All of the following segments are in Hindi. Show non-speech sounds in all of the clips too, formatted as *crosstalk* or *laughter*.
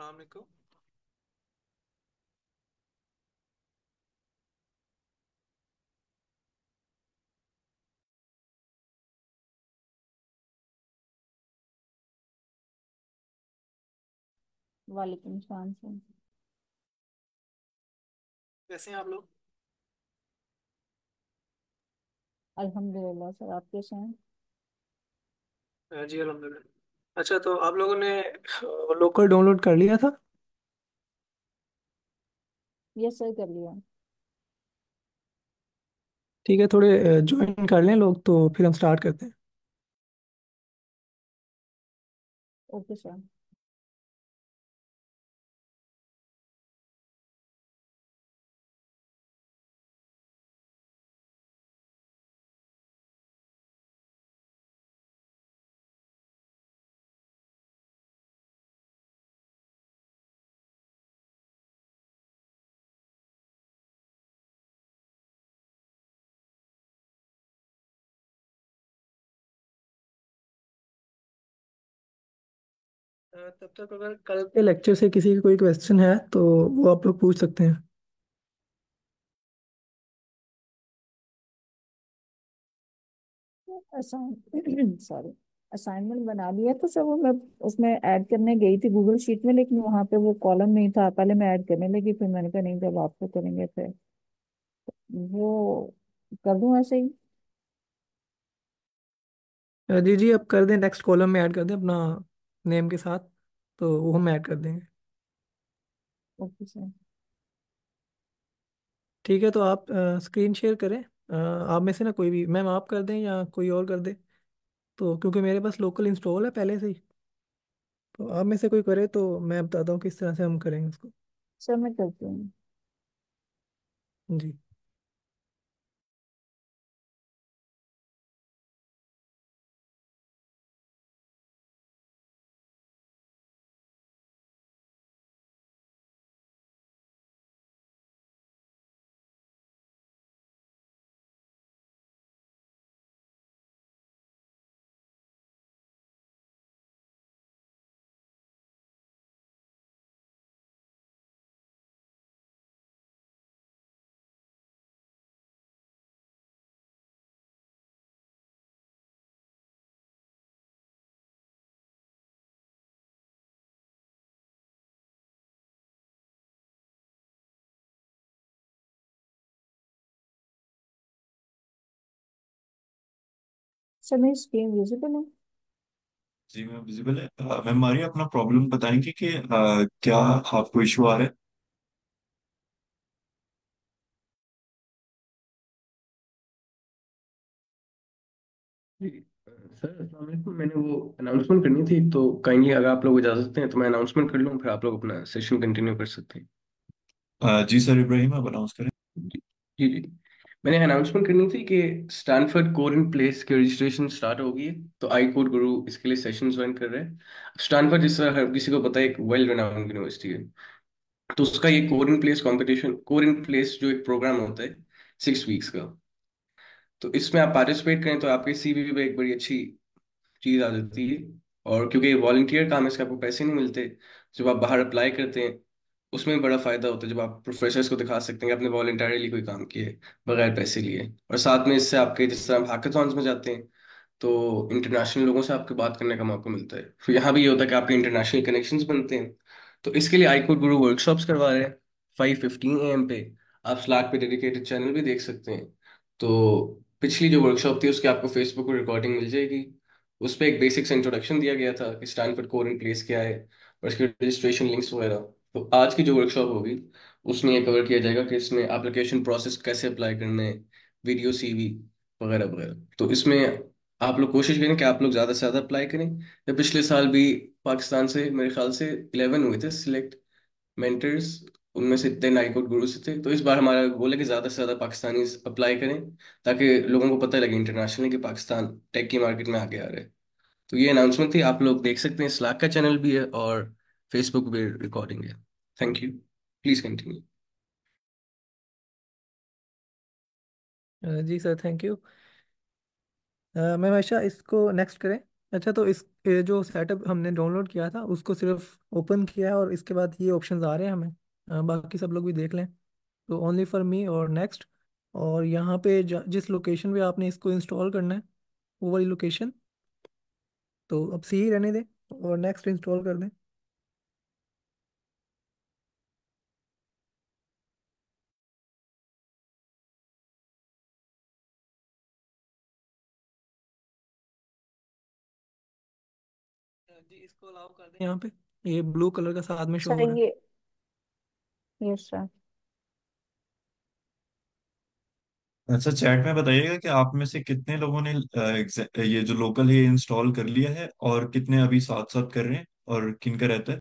अलैक्म वालेकुम सलाम सर कैसे हैं आप लोग अल्हम्दुलिल्लाह सर आप कैसे हैं जी अल्हम्दुलिल्लाह अच्छा तो आप लोगों ने लोकल डाउनलोड कर लिया था यस सर कर लिया ठीक है थोड़े ज्वाइन कर लें लोग तो फिर हम स्टार्ट करते हैं ओके सर हाँ, तब तक अगर कल के लेक्चर से किसी का कोई क्वेश्चन है तो वो आप लोग पूछ सकते हैं सॉरी असाइनमेंट *clears throat* बना लिया तो सर वो मैं उसमें ऐड करने गई थी गूगल शीट में लेकिन वहाँ पे वो कॉलम नहीं था पहले मैं ऐड करने लगी फिर मैंने कहा नहीं जब आपको करेंगे फिर वो कर दूँ ऐसे ही जी जी आप कर दें नेक्स्ट कॉलम में ऐड कर दें अपना नेम के साथ तो वो हम ऐड कर देंगे ओके सर ठीक है तो आप आ, स्क्रीन शेयर करें आ, आप में से ना कोई भी मैम आप कर दें या कोई और कर दे तो क्योंकि मेरे पास लोकल इंस्टॉल है पहले से ही तो आप में से कोई करे तो मैं बताता हूँ किस तरह से हम करेंगे उसको सर मैं करती हूँ जी सर मेरी स्क्रीन विजिबल है जी मैम विजिबल है मैम मारिया अपना प्रॉब्लम बताएंगे कि आ, क्या आपको इशू आ रहा है जी सर अस्सलाम वालेकुम मैंने वो अनाउंसमेंट करनी थी तो काइंडली अगर आप लोग इजाज़त दें तो मैं अनाउंसमेंट कर लूँ फिर आप लोग अपना सेशन कंटिन्यू कर सकते हैं जी सर इब्राहिम आप अनाउंस करें जी जी जी। मैंने अनाउंसमेंट करनी थी कि स्टैनफर्ड कोर इन प्लेस की रजिस्ट्रेशन स्टार्ट होगी तो आई कोर गुरु इसके लिए सेशन ज्वाइन कर रहे हैं स्टैनफर्ड जिस तरह हर किसी को पता है एक वेल रिनाउंड यूनिवर्सिटी है तो उसका ये code in place competition code in place जो एक प्रोग्राम होता है सिक्स वीक्स का तो इसमें आप पार्टिसिपेट करें तो आपके सी बी एक बड़ी अच्छी चीज़ आ जाती है और क्योंकि वॉल्टियर काम है इसके आपको पैसे नहीं मिलते जब आप बाहर अप्लाई करते हैं उसमें बड़ा फायदा होता है जब आप प्रोफेसर को दिखा सकते हैं कि आपने वॉलेंटरली कोई काम किया है बगैर पैसे लिए और साथ में इससे आपके जिस तरह आप हैकाथॉन्स में जाते हैं तो इंटरनेशनल लोगों से आपके बात करने का मौका मिलता है फिर तो यहाँ भी ये होता है कि आपके इंटरनेशनल कनेक्शंस बनते हैं तो इसके लिए आई कोड गुरु वर्कशॉप्स करवा रहे हैं फाइव फिफ्टीन ए एम पे आप स्लैक पे डेडिकेटेड चैनल भी देख सकते हैं तो पिछली जो वर्कशॉप थी उसके आपको फेसबुक पर रिकॉर्डिंग मिल जाएगी उस पर एक बेसिक्स इंट्रोडक्शन दिया गया था कि स्टैंडफोर्ड कोर इन प्लेस क्या है और इसके रजिस्ट्रेशन लिंक्स वगैरह तो आज की जो वर्कशॉप होगी उसमें ये कवर किया जाएगा कि इसमें एप्लीकेशन प्रोसेस कैसे अप्लाई करना है वीडियो सीवी वगैरह वगैरह तो इसमें आप लोग कोशिश करें कि आप लोग ज़्यादा से ज़्यादा अप्लाई करें तो पिछले साल भी पाकिस्तान से मेरे ख्याल से इलेवन हुए थे सिलेक्ट मेंटर्स उनमें से इतने नाइकोट गुरु से थे तो इस बार हमारा गोल है कि ज़्यादा से ज़्यादा पाकिस्तानी अप्लाई करें ताकि लोगों को पता लगे इंटरनेशनल कि पाकिस्तान टेक की मार्केट में आगे आ रहे है तो ये अनाउंसमेंट थी आप लोग देख सकते हैं स्लाक का चैनल भी है और फेसबुक recording रिकॉर्डिंग है थैंक यू प्लीज कंटिन्यू जी सर थैंक यू मैम हमेशा इसको नेक्स्ट करें अच्छा तो इस जो सेटअप हमने डाउनलोड किया था उसको सिर्फ ओपन किया है और इसके बाद ये ऑप्शंस आ रहे हैं हमें आ, uh, बाकी सब लोग भी देख लें तो ओनली फॉर मी और नेक्स्ट और यहाँ पे जिस लोकेशन पे आपने इसको इंस्टॉल करना है वो वाली लोकेशन तो अब सी ही रहने दें और नेक्स्ट इंस्टॉल कर दें इसको अलाउ कर दें यहाँ पे ये ब्लू कलर का साथ में शो हो रहा है अच्छा चैट में बताइएगा कि आप में से कितने लोगों ने ये जो लोकल ये इंस्टॉल कर लिया है और कितने अभी साथ साथ कर रहे हैं और किन का रहता है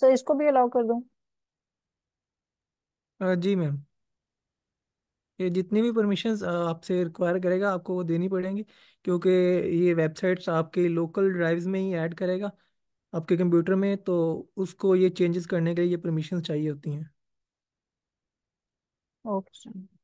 सर इसको भी अलाउ कर दूं जी मैम ये जितनी भी परमिशंस आपसे रिक्वायर करेगा आपको वो देनी पड़ेंगी क्योंकि ये वेबसाइट्स आपके लोकल ड्राइव्स में ही ऐड करेगा आपके कंप्यूटर में तो उसको ये चेंजेस करने के लिए ये परमिशंस चाहिए होती हैं ओके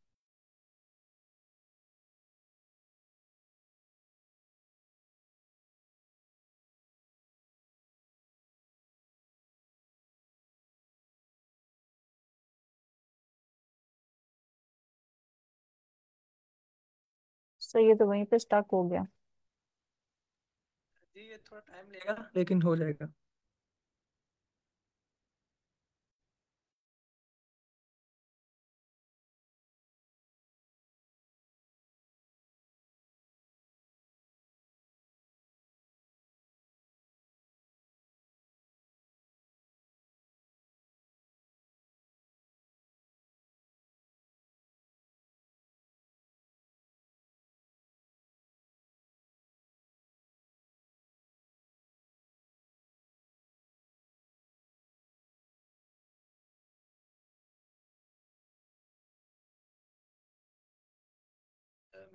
तो ये तो वहीं पे स्टक हो गया जी ये थोड़ा टाइम लेगा लेकिन हो जाएगा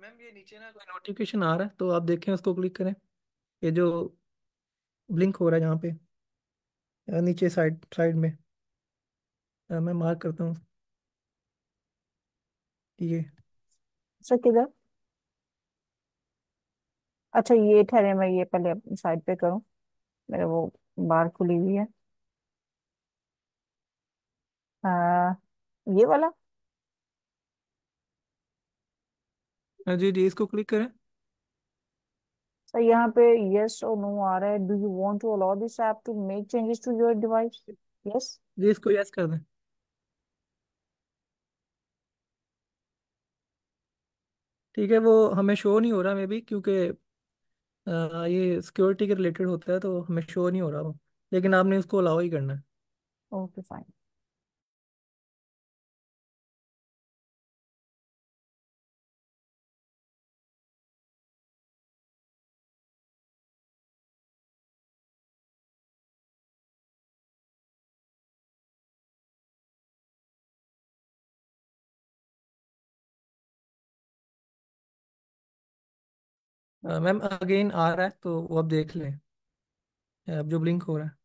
मैम ये नीचे ना कोई नोटिफिकेशन आ रहा है तो आप देखें उसको क्लिक करें ये जो ब्लिंक हो रहा है यहाँ पे नीचे साइड साइड में मैं मार्क करता हूँ ये सर किधर अच्छा ये ठहरे मैं ये पहले साइड पे करूँ मेरे वो बार खुली हुई है आ, ये वाला जी जी इसको क्लिक करें सर यहाँ पे यस और नो आ रहा है do you want to allow this app to make changes to your device yes जी इसको यस कर दें ठीक है वो हमें शो नहीं हो रहा मे भी क्योंकि आ, ये सिक्योरिटी के रिलेटेड होता है तो हमें शो नहीं हो रहा वो लेकिन आपने उसको अलाउ ही करना है ओके फाइन मैम अगेन आ रहा है तो वो आप देख लें अब जो ब्लिंक हो रहा है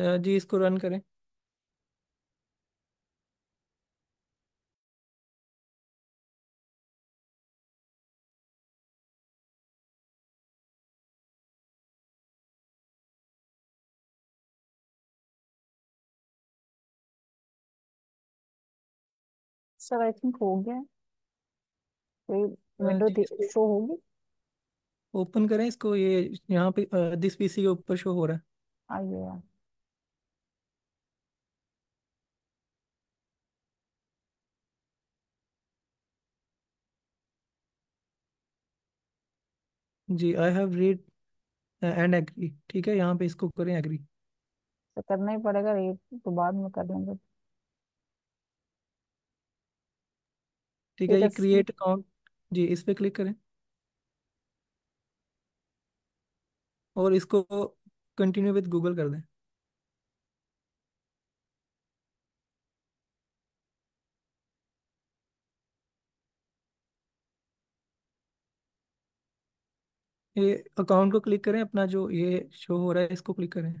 जी इसको रन करें सर आई थिंक हो गया विंडो शो होगी ओपन करें इसको ये यहाँ पे दिस पीसी के ऊपर शो हो रहा है आइए जी I have read and agree ठीक है यहाँ पे इसको करें एग्री तो करना ही पड़ेगा ये तो बाद में कर लेंगे ठीक है ये क्रिएट अकाउंट जी इस पे क्लिक करें और इसको कंटिन्यू विद गूगल कर दें ये अकाउंट को क्लिक करें अपना जो ये शो हो रहा है इसको क्लिक करें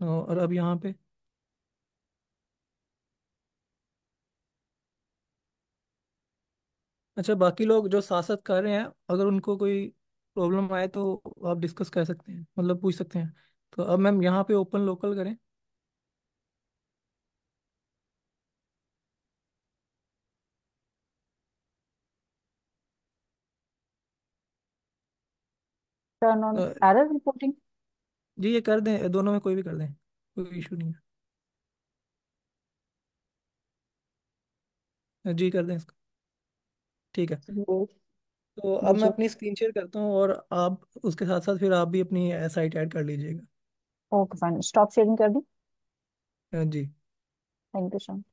हाँ, और अब यहाँ पे अच्छा बाकी लोग जो साथ साथ कर रहे हैं अगर उनको कोई प्रॉब्लम आए तो आप डिस्कस कर सकते हैं मतलब पूछ सकते हैं तो अब मैम यहाँ पे ओपन लोकल करें टर्न ऑन एरर रिपोर्टिंग जी ये कर दें दोनों में कोई भी कर दें कोई इशू नहीं है जी कर दें इसको ठीक है तो अब मैं अपनी स्क्रीन शेयर करता हूँ और आप उसके साथ साथ फिर आप भी अपनी साइट ऐड कर लीजिएगा ओके फाइन स्टॉप शेयरिंग कर दी जी थैंक यू सो मच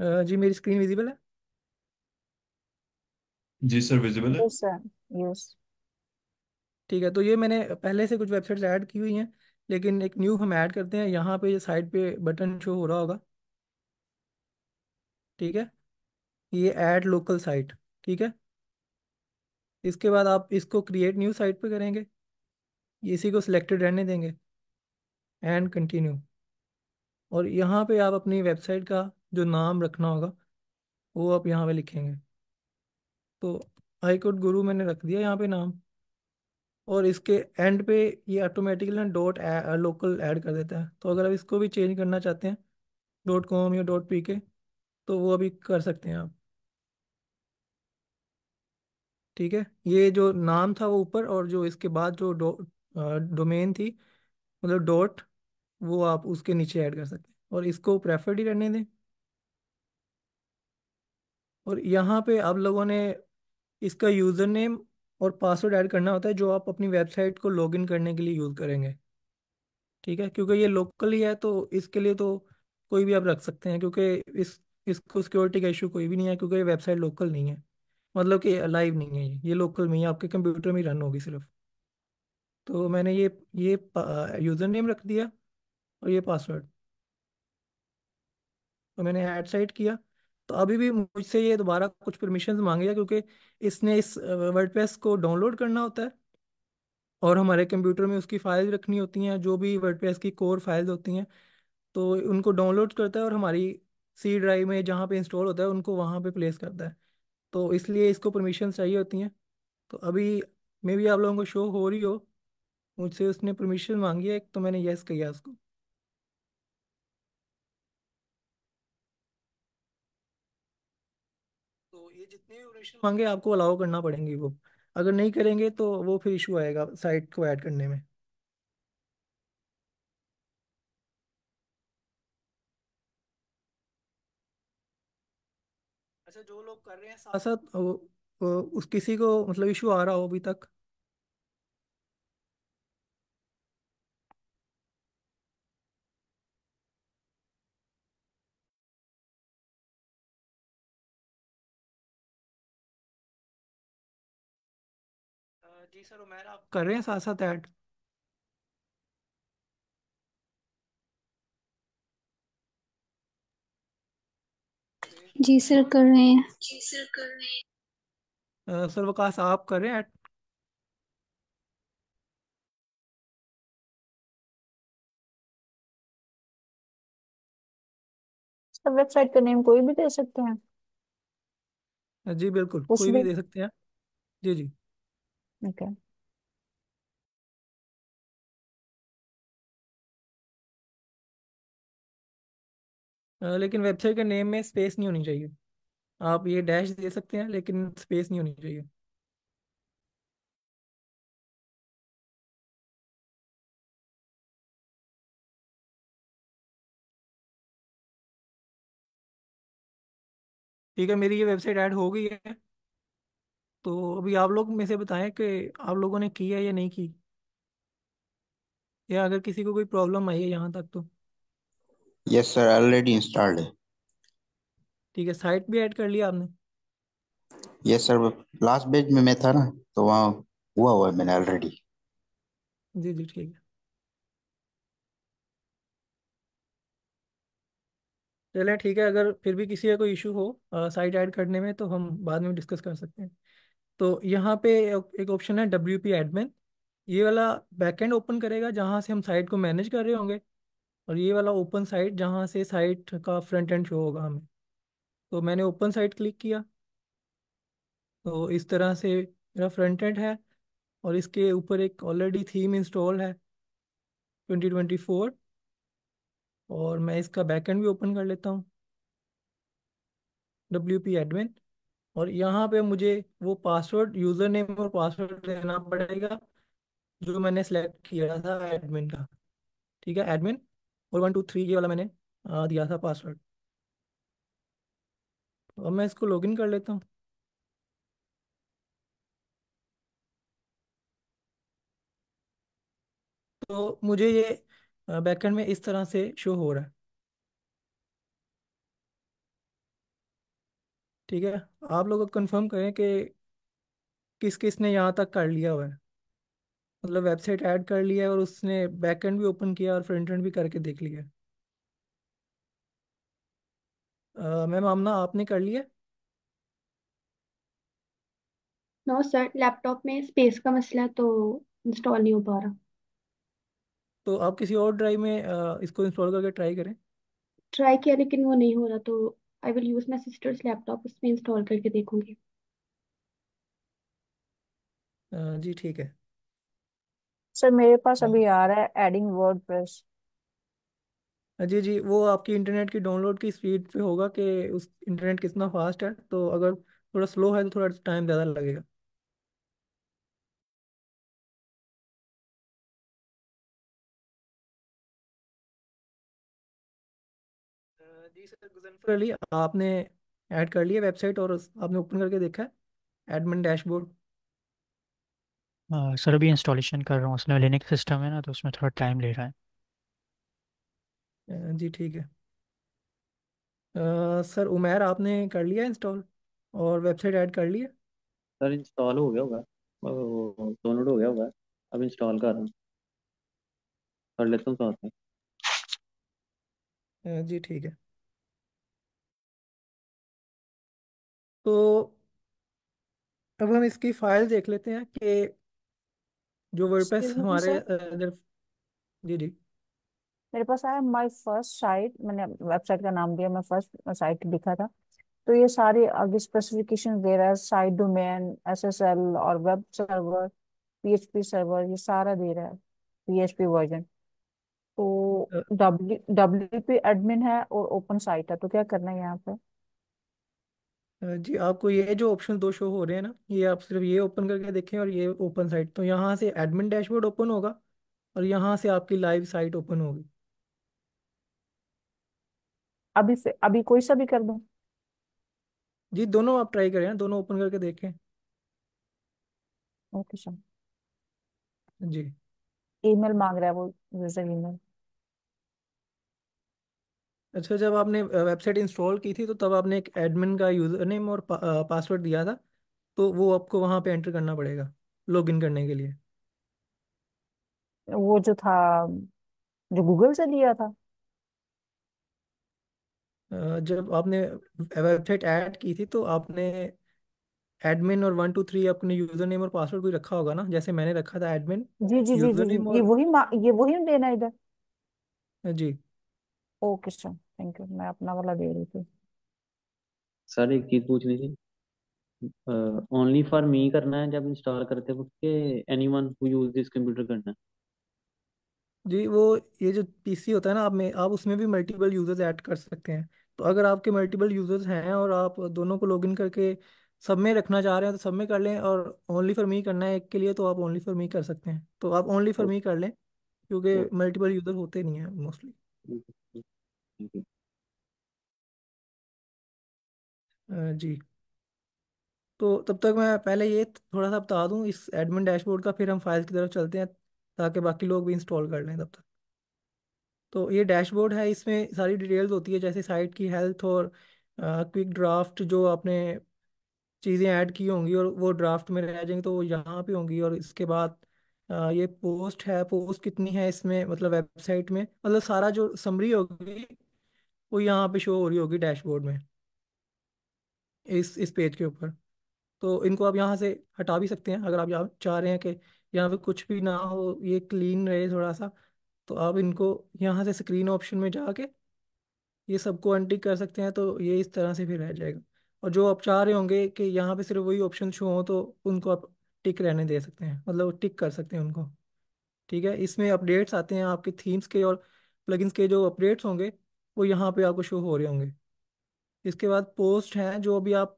जी मेरी स्क्रीन विजिबल है जी सर विजिबल है यस यस ठीक है तो ये मैंने पहले से कुछ वेबसाइट्स ऐड की हुई हैं लेकिन एक न्यू हम ऐड करते हैं यहाँ पे साइड पे बटन शो हो रहा होगा ठीक है ये ऐड लोकल साइट ठीक है इसके बाद आप इसको क्रिएट न्यू साइट पे करेंगे इसी को सिलेक्टेड रहने देंगे एंड कंटिन्यू और यहाँ पे आप अपनी वेबसाइट का जो नाम रखना होगा वो आप यहाँ पे लिखेंगे तो आई कोड गुरु मैंने रख दिया यहाँ पे नाम और इसके एंड पे ये ऑटोमेटिकली ना डॉट लोकल ऐड कर देता है तो अगर आप इसको भी चेंज करना चाहते हैं डॉट कॉम या डॉट पी के तो वो अभी कर सकते हैं आप ठीक है ये जो नाम था वो ऊपर और जो इसके बाद जो डोमेन थी मतलब डॉट वो आप उसके नीचे ऐड कर सकते हैं और इसको प्रेफर्ड ही रहने दें और यहाँ पे आप लोगों ने इसका यूज़र नेम और पासवर्ड ऐड करना होता है जो आप अपनी वेबसाइट को लॉगिन करने के लिए यूज़ करेंगे ठीक है क्योंकि ये लोकल ही है तो इसके लिए तो कोई भी आप रख सकते हैं क्योंकि इस इसको सिक्योरिटी का इशू कोई भी नहीं है क्योंकि ये वेबसाइट लोकल नहीं है मतलब कि लाइव नहीं है ये ये लोकल में ही आपके कंप्यूटर में ही रन होगी सिर्फ तो मैंने ये ये यूज़र नेम रख दिया और ये पासवर्ड तो मैंने ऐड साइट किया तो अभी भी मुझसे ये दोबारा कुछ परमिशन मांगेगा क्योंकि इसने इस वर्ड को डाउनलोड करना होता है और हमारे कंप्यूटर में उसकी फाइल रखनी होती हैं जो भी वर्ड की कोर फाइल्स होती हैं तो उनको डाउनलोड करता है और हमारी सी ड्राइव में जहाँ पे इंस्टॉल होता है उनको वहाँ पे प्लेस करता है तो इसलिए इसको परमिशन चाहिए होती हैं तो अभी मे भी आप लोगों को शो हो रही हो मुझसे उसने परमिशन मांगी है तो मैंने येस किया उसको जितने डोनेशन मांगे आपको अलाउ करना पड़ेंगे वो अगर नहीं करेंगे तो वो फिर इशू आएगा साइट को ऐड करने में अच्छा जो लोग कर रहे हैं साथ साथ उस किसी को मतलब इशू आ रहा हो अभी तक जी सर उमेर आप कर रहे हैं साथ साथ ऐड जी सर कर रहे हैं जी सर कर रहे हैं सर वकास आप कर रहे हैं ऐड वेबसाइट का नेम कोई भी दे सकते हैं जी बिल्कुल कोई भी दे सकते हैं जी जी Okay. लेकिन वेबसाइट के नेम में स्पेस नहीं होनी चाहिए आप ये डैश दे सकते हैं लेकिन स्पेस नहीं होनी चाहिए ठीक है मेरी ये वेबसाइट ऐड हो गई है तो अभी आप लोग में से बताएं कि आप लोगों ने की है या नहीं की या अगर किसी को कोई प्रॉब्लम आई है यहाँ तक तो यस सर ऑलरेडी इंस्टॉल्ड है ठीक है साइट भी ऐड कर लिया आपने यस सर लास्ट बेज में मैं था ना तो वहाँ हुआ हुआ है मैंने ऑलरेडी जी जी ठीक है चलें ठीक है अगर फिर भी किसी का कोई इशू हो साइट ऐड करने में तो हम बाद में डिस्कस कर सकते हैं तो यहाँ पे एक ऑप्शन है डब्ल्यू पी एडमिन ये वाला बैकएंड ओपन करेगा जहाँ से हम साइट को मैनेज कर रहे होंगे और ये वाला ओपन साइट जहाँ से साइट का फ्रंट एंड शो होगा हमें तो मैंने ओपन साइट क्लिक किया तो इस तरह से मेरा फ्रंट एंड है और इसके ऊपर एक ऑलरेडी थीम इंस्टॉल है 2024 और मैं इसका बैकएंड भी ओपन कर लेता हूँ डब्ल्यू पी एडमिन और यहाँ पे मुझे वो पासवर्ड यूजर नेम और पासवर्ड देना पड़ेगा जो मैंने सेलेक्ट किया था एडमिन का ठीक है एडमिन और वन टू थ्री ये वाला मैंने दिया था पासवर्ड तो अब मैं इसको लॉगिन कर लेता हूँ तो मुझे ये बैकेंड में इस तरह से शो हो रहा है ठीक है आप लोग कंफर्म करें कि किस किस ने यहाँ तक कर लिया हुआ है मतलब वेबसाइट ऐड कर लिया है और उसने बैकएंड भी ओपन किया और फ्रंट एंड भी करके देख लिया है मैम आमना आपने कर लिया नो सर लैपटॉप में स्पेस का मसला है तो इंस्टॉल नहीं हो पा रहा तो आप किसी और ड्राइव में आ, इसको इंस्टॉल करके ट्राई करें ट्राई किया लेकिन वो नहीं हो रहा तो I will use my sister's laptop उसमें इंस्टॉल करके देखूंगी जी ठीक है सर मेरे पास हाँ। अभी आ रहा है एडिंग वर्ड प्रेस जी जी वो आपकी इंटरनेट की डाउनलोड की स्पीड पे होगा कि उस इंटरनेट कितना फास्ट है तो अगर थोड़ा स्लो है तो थोड़ा टाइम ज़्यादा लगेगा कर ली आपने ऐड कर लिया वेबसाइट और आपने ओपन करके देखा है एडमिन डैशबोर्ड हाँ, सर अभी इंस्टॉलेशन कर रहा हूँ उसमें लिनक्स सिस्टम है ना तो उसमें थोड़ा टाइम ले रहा है जी ठीक है आ, सर उमेर आपने कर लिया इंस्टॉल और वेबसाइट ऐड कर लिया सर इंस्टॉल हो गया होगा डाउनलोड हो गया होगा अब इंस्टॉल कर रहा हूँ कर लेता हूँ साथ में जी ठीक है तो अब हम इसकी फाइल देख लेते हैं कि जो वर्डप्रेस हमारे अंदर जी जी मेरे पास आया माय फर्स्ट साइट मैंने वेबसाइट का नाम दिया मैं फर्स्ट साइट लिखा था तो ये सारे आगे स्पेसिफिकेशन दे रहा है साइट डोमेन एसएसएल और वेब सर्वर पीएचपी सर्वर ये सारा दे रहा है पीएचपी वर्जन तो डब्ल्यू डब्ल्यू डब्ल्यूपी एडमिन है और ओपन साइट है तो क्या करना है यहाँ पे जी आपको ये जो ऑप्शन दो शो हो रहे हैं ना ये आप सिर्फ ये ओपन करके देखें और ये ओपन साइट तो यहाँ से एडमिन डैशबोर्ड ओपन होगा और यहाँ से आपकी लाइव साइट ओपन होगी अभी से अभी कोई सा भी कर दूं जी दोनों आप ट्राई करें ना दोनों ओपन करके देखें ओके सर जी ईमेल मांग रहा है वो जैसे ईमेल अच्छा जब आपने वेबसाइट इंस्टॉल की थी तो तब आपने एक एडमिन का यूज़र नेम और पा, पासवर्ड दिया था तो वो आपको वहाँ पे एंटर करना पड़ेगा लॉगिन करने के लिए वो जो था जो गूगल से लिया था जब आपने वेबसाइट ऐड की थी तो आपने एडमिन और वन टू थ्री अपने यूज़र नेम और पासवर्ड भी रखा होगा ना जैसे मैंने रखा था एडमिन जी जी जी यूज़र जी जी और... ये वही ये वही देना इधर जी ओके सर थैंक यू मैं अपना वाला दे रही थी सर एक चीज पूछनी थी ओनली फॉर मी करना है जब इंस्टॉल करते वक्त के anyone who use this computer करना है जी वो ये जो पीसी होता है ना आप में आप उसमें भी मल्टीपल यूजर्स ऐड कर सकते हैं तो अगर आपके मल्टीपल यूजर्स हैं और आप दोनों को लॉगिन करके सब में रखना चाह रहे हैं तो सब में कर लें और ओनली फॉर मी करना है एक के लिए तो आप ओनली फॉर मी कर सकते हैं तो आप ओनली फॉर मी कर लें क्योंकि मल्टीपल यूजर होते नहीं हैं मोस्टली जी तो तब तक मैं पहले ये थोड़ा सा बता दूं इस एडमिन डैशबोर्ड का फिर हम फाइल्स की तरफ चलते हैं ताकि बाकी लोग भी इंस्टॉल कर लें तब तक तो ये डैशबोर्ड है इसमें सारी डिटेल्स होती है जैसे साइट की हेल्थ और क्विक ड्राफ्ट जो आपने चीज़ें ऐड की होंगी और वो ड्राफ्ट में रह जाएंगी तो वो यहाँ पे होंगी और इसके बाद आ, ये पोस्ट है पोस्ट कितनी है इसमें मतलब वेबसाइट में मतलब सारा जो समरी होगी वो यहाँ पे शो हो रही होगी डैशबोर्ड में इस इस पेज के ऊपर तो इनको आप यहाँ से हटा भी सकते हैं अगर आप यहाँ चाह रहे हैं कि यहाँ पे कुछ भी ना हो ये क्लीन रहे थोड़ा सा तो आप इनको यहाँ से स्क्रीन ऑप्शन में जाके ये सबको अनटिक कर सकते हैं तो ये इस तरह से फिर रह जाएगा और जो आप चाह रहे होंगे कि यहाँ पे सिर्फ वही ऑप्शन शो हों तो उनको आप टिक रहने दे सकते हैं मतलब टिक कर सकते हैं उनको ठीक है इसमें अपडेट्स आते हैं आपके थीम्स के और प्लगइन्स के जो अपडेट्स होंगे वो यहाँ पे आपको शो हो रहे होंगे इसके बाद पोस्ट हैं जो अभी आप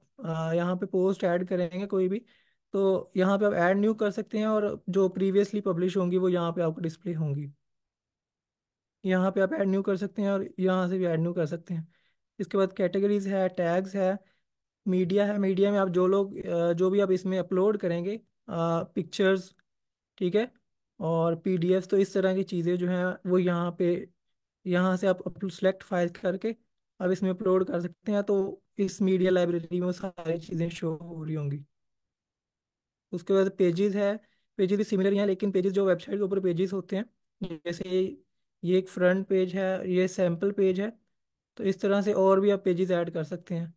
यहाँ पे पोस्ट ऐड करेंगे कोई भी तो यहाँ पे आप ऐड न्यू कर सकते हैं और जो प्रीवियसली पब्लिश होंगी वो यहाँ पे आपको डिस्प्ले होंगी यहाँ पे आप ऐड न्यू कर सकते हैं और यहाँ से भी ऐड न्यू कर सकते हैं इसके बाद कैटेगरीज है टैग्स है मीडिया है मीडिया में आप जो लोग जो भी आप इसमें अपलोड करेंगे पिक्चर्स ठीक है और पीडीएफ तो इस तरह की चीज़ें जो हैं वो यहाँ पे यहाँ से आप सेलेक्ट फाइल करके अब इसमें अपलोड कर सकते हैं तो इस मीडिया लाइब्रेरी में सारी चीज़ें शो हो रही होंगी उसके बाद पेजेस है पेजेस सिमिलर हैं लेकिन पेजेस जो वेबसाइट के ऊपर पेजेस होते हैं जैसे ये एक फ्रंट पेज है ये सैम्पल पेज है तो इस तरह से और भी आप पेजेस ऐड कर सकते हैं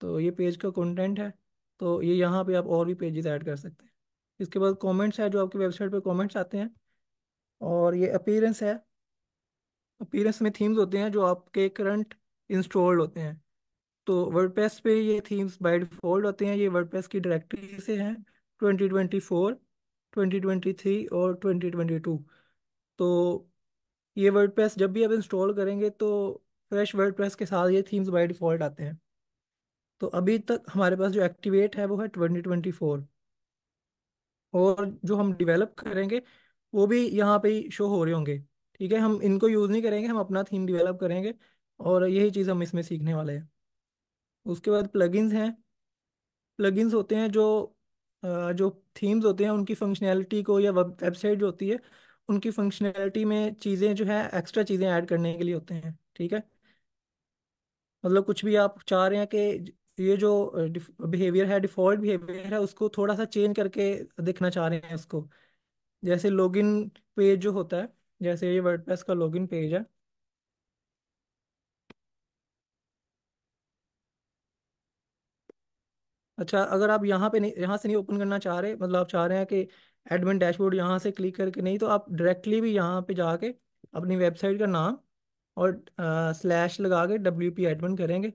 तो ये पेज का कंटेंट है तो ये यहाँ पे आप और भी पेजेस ऐड कर सकते हैं इसके बाद कमेंट्स है जो आपकी वेबसाइट पे कमेंट्स आते हैं और ये अपीयरेंस है अपीरेंस में थीम्स होते हैं जो आपके करंट इंस्टॉल्ड होते हैं तो वर्ड पे ये थीम्स बाय डिफ़ॉल्ट होते हैं ये वर्ड की डायरेक्टरी से हैं 2024, 2023 और 2022 तो ये वर्ड जब भी आप इंस्टॉल करेंगे तो फ्रेश वर्ड के साथ ये थीम्स बाय डिफ़ॉल्ट आते हैं तो अभी तक हमारे पास जो एक्टिवेट है वो है ट्वेंटी और जो हम डिवेलप करेंगे वो भी यहाँ ही शो हो रहे होंगे ठीक है हम इनको यूज़ नहीं करेंगे हम अपना थीम डिवेलप करेंगे और यही चीज़ हम इसमें सीखने वाले हैं उसके बाद प्लगइन्स हैं प्लगइन्स होते हैं जो जो थीम्स होते हैं उनकी फंक्शनैलिटी को या वेबसाइट जो होती है उनकी फंक्शनैलिटी में चीज़ें जो है एक्स्ट्रा चीज़ें ऐड करने के लिए होते हैं ठीक है मतलब कुछ भी आप चाह रहे हैं कि ये जो बिहेवियर है डिफॉल्ट बिहेवियर है उसको थोड़ा सा चेंज करके देखना चाह रहे हैं उसको जैसे लॉगिन पेज जो होता है जैसे ये वर्डप्रेस का लॉगिन पेज है अच्छा अगर आप यहाँ पे नहीं यहाँ से नहीं ओपन करना चाह रहे मतलब आप चाह रहे हैं कि एडमिन डैशबोर्ड यहाँ से क्लिक करके नहीं तो आप डायरेक्टली भी यहाँ पे जाके अपनी वेबसाइट का नाम और आ, स्लैश लगा के डब्ल्यू पी एडमिन करेंगे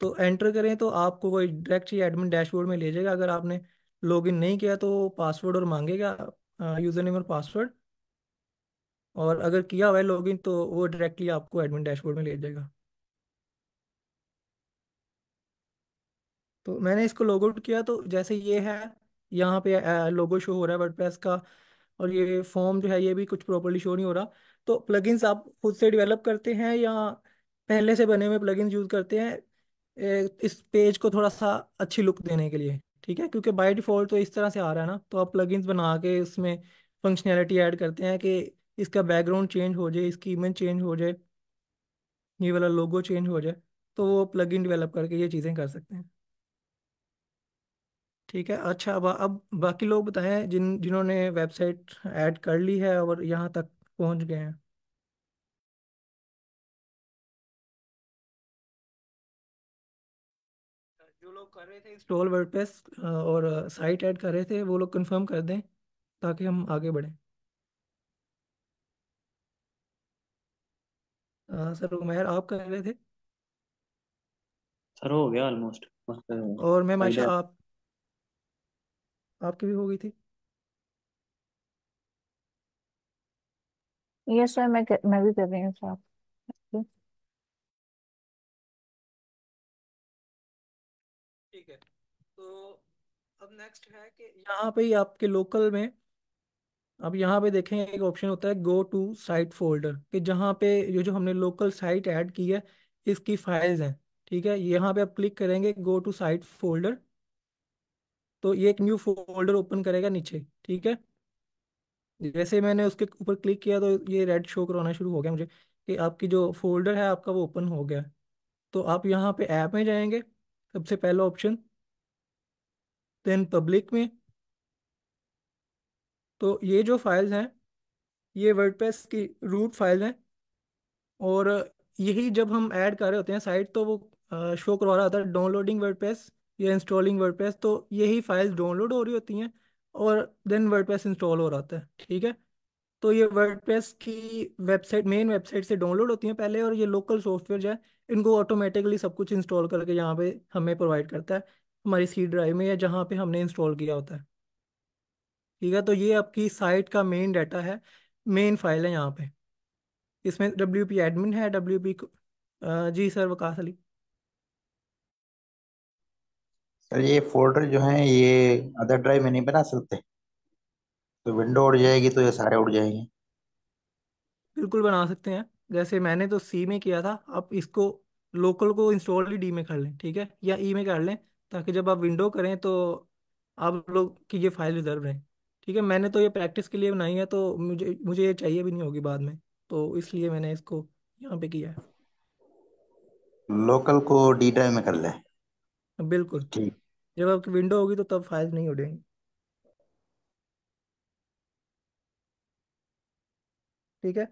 तो एंटर करें तो आपको कोई डायरेक्ट ही एडमिन डैशबोर्ड में ले जाएगा अगर आपने लॉगिन नहीं किया तो पासवर्ड और मांगेगा यूज़र नेम और पासवर्ड और अगर किया हुआ है लॉगिन तो वो डायरेक्टली आपको एडमिन डैशबोर्ड में ले जाएगा तो मैंने इसको लॉग आउट किया तो जैसे ये है यहाँ पे लोगो शो हो रहा है वर्डप्रेस का और ये फॉर्म जो है ये भी कुछ प्रॉपरली शो नहीं हो रहा तो प्लगइन्स आप खुद से डेवलप करते हैं या पहले से बने हुए प्लगइन्स यूज़ करते हैं इस पेज को थोड़ा सा अच्छी लुक देने के लिए ठीक है क्योंकि बाय डिफ़ॉल्ट तो इस तरह से आ रहा है ना तो आप प्लगइन्स बना के उसमें फंक्शनैलिटी ऐड करते हैं कि इसका बैकग्राउंड चेंज हो जाए इसकी इमेज चेंज हो जाए ये वाला लोगो चेंज हो जाए तो वो प्लग इन डिवेलप करके ये चीज़ें कर सकते हैं ठीक है अच्छा अब अब बाकी लोग बताएं जिन जिन्होंने वेबसाइट ऐड कर ली है और यहाँ तक पहुँच गए हैं जो लोग कर रहे थे इंस्टॉल वर्डप्रेस और साइट ऐड कर रहे थे वो लोग कंफर्म कर दें ताकि हम आगे बढ़ें हाँ सर उमेर आप कर रहे थे सर हो गया ऑलमोस्ट और मैं माशा आइडिया आप आपकी भी हो गई थी यस सर मैं कर, मैं भी कर रही हूँ सर ठीक है तो अब नेक्स्ट है कि यहाँ पे ही आपके लोकल में अब यहाँ पे देखें एक ऑप्शन होता है गो टू साइट फोल्डर कि जहाँ पे जो जो हमने लोकल साइट ऐड की है इसकी फाइल्स हैं ठीक है यहाँ पे आप क्लिक करेंगे गो टू साइट फोल्डर तो ये एक न्यू फोल्डर ओपन करेगा नीचे ठीक है जैसे मैंने उसके ऊपर क्लिक किया तो ये रेड शो कराना शुरू हो गया मुझे कि आपकी जो फोल्डर है आपका वो ओपन हो गया तो आप यहाँ पे ऐप में जाएंगे सबसे पहला ऑप्शन देन पब्लिक में तो ये जो फाइल्स हैं ये वर्ड की रूट फाइल हैं और यही जब हम ऐड कर रहे होते हैं साइट तो वो शो करवा रहा होता है डाउनलोडिंग वर्ड या इंस्टॉलिंग वर्ड तो यही फाइल्स डाउनलोड हो रही होती हैं और देन वर्ड इंस्टॉल हो रहा होता है ठीक है तो ये वर्ड की वेबसाइट मेन वेबसाइट से डाउनलोड होती हैं पहले और ये लोकल सॉफ्टवेयर जो है इनको ऑटोमेटिकली सब कुछ इंस्टॉल करके यहाँ पे हमें प्रोवाइड करता है हमारी सी ड्राइव में या जहाँ पे हमने इंस्टॉल किया होता है ठीक है तो ये आपकी साइट का मेन डाटा है मेन फाइल है यहाँ पे इसमें डब्ल्यू पी एडमिन है डब्ल्यू पी जी सर वकास अली सर ये फोल्डर जो है ये अदर ड्राइव में नहीं बना सकते तो विंडो उड़ जाएगी तो ये सारे उड़ जाएंगे बिल्कुल बना सकते हैं जैसे मैंने तो सी में किया था आप इसको लोकल को इंस्टॉल ही डी में कर लें ठीक है या ई e में कर लें ताकि जब आप विंडो करें तो आप लोग की ये फाइल रिजर्व रहें ठीक है मैंने तो ये प्रैक्टिस के लिए बनाई है तो मुझे मुझे ये चाहिए भी नहीं होगी बाद में तो इसलिए मैंने इसको यहाँ पे किया है लोकल को डी ड्राइव में कर ले बिल्कुल ठीक जब आपकी विंडो होगी तो तब फाइल नहीं उड़ेंगी ठीक है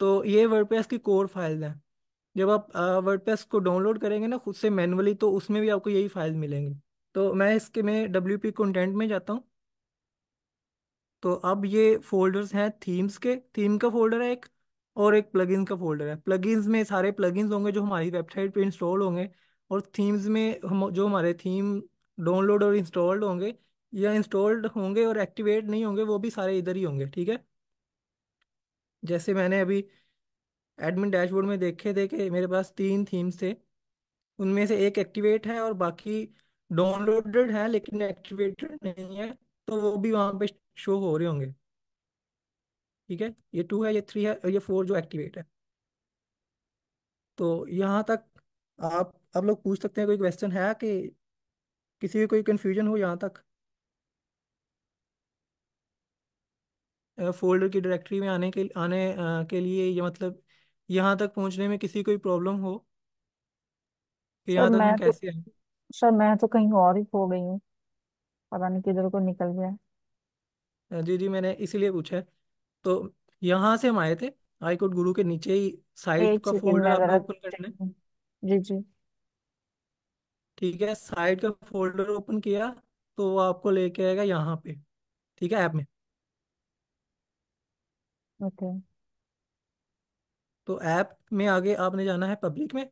तो ये वर्डप्रेस की कोर फाइल है जब आप वर्डप्रेस को डाउनलोड करेंगे ना खुद से मैनुअली तो उसमें भी आपको यही फाइल मिलेंगी तो मैं इसके में डब्ल्यू पी कंटेंट में जाता हूँ तो अब ये फोल्डर्स हैं थीम्स के थीम का फोल्डर है एक और एक प्लगइन का फोल्डर है प्लगइन्स में सारे प्लगइन्स होंगे जो हमारी वेबसाइट पे इंस्टॉल होंगे और थीम्स में हम जो हमारे थीम डाउनलोड और इंस्टॉल्ड होंगे या इंस्टॉल्ड होंगे और एक्टिवेट नहीं होंगे वो भी सारे इधर ही होंगे ठीक है जैसे मैंने अभी एडमिन डैशबोर्ड में देखे थे कि मेरे पास तीन थीम्स थे उनमें से एक एक्टिवेट है और बाकी डाउनलोडेड है लेकिन एक्टिवेटेड नहीं है तो वो भी वहां पे शो हो रहे होंगे ठीक है ये टू है ये थ्री है ये फोर जो एक्टिवेट है तो यहाँ तक आप आप लोग पूछ सकते हैं कोई क्वेश्चन है कि किसी की कोई कंफ्यूजन हो यहाँ तक फोल्डर की डायरेक्टरी में आने के आने आ, के लिए ये मतलब यहाँ तक पहुँचने में किसी कोई प्रॉब्लम हो कि सर यहाँ तक मैं हम तो कैसे आए सर मैं तो कहीं और ही खो गई हूँ पता नहीं किधर को निकल गया जी जी मैंने इसीलिए पूछा है तो यहाँ से हम आए थे आई कोट गुरु के नीचे ही साइड एक का सेकंड फोल्डर में आपको जरा ओपन करना है चेक जी जी ठीक है साइड का फोल्डर ओपन किया तो वो आपको लेके आएगा यहाँ पे ठीक है ऐप में ओके तो ऐप में आगे आपने जाना है पब्लिक में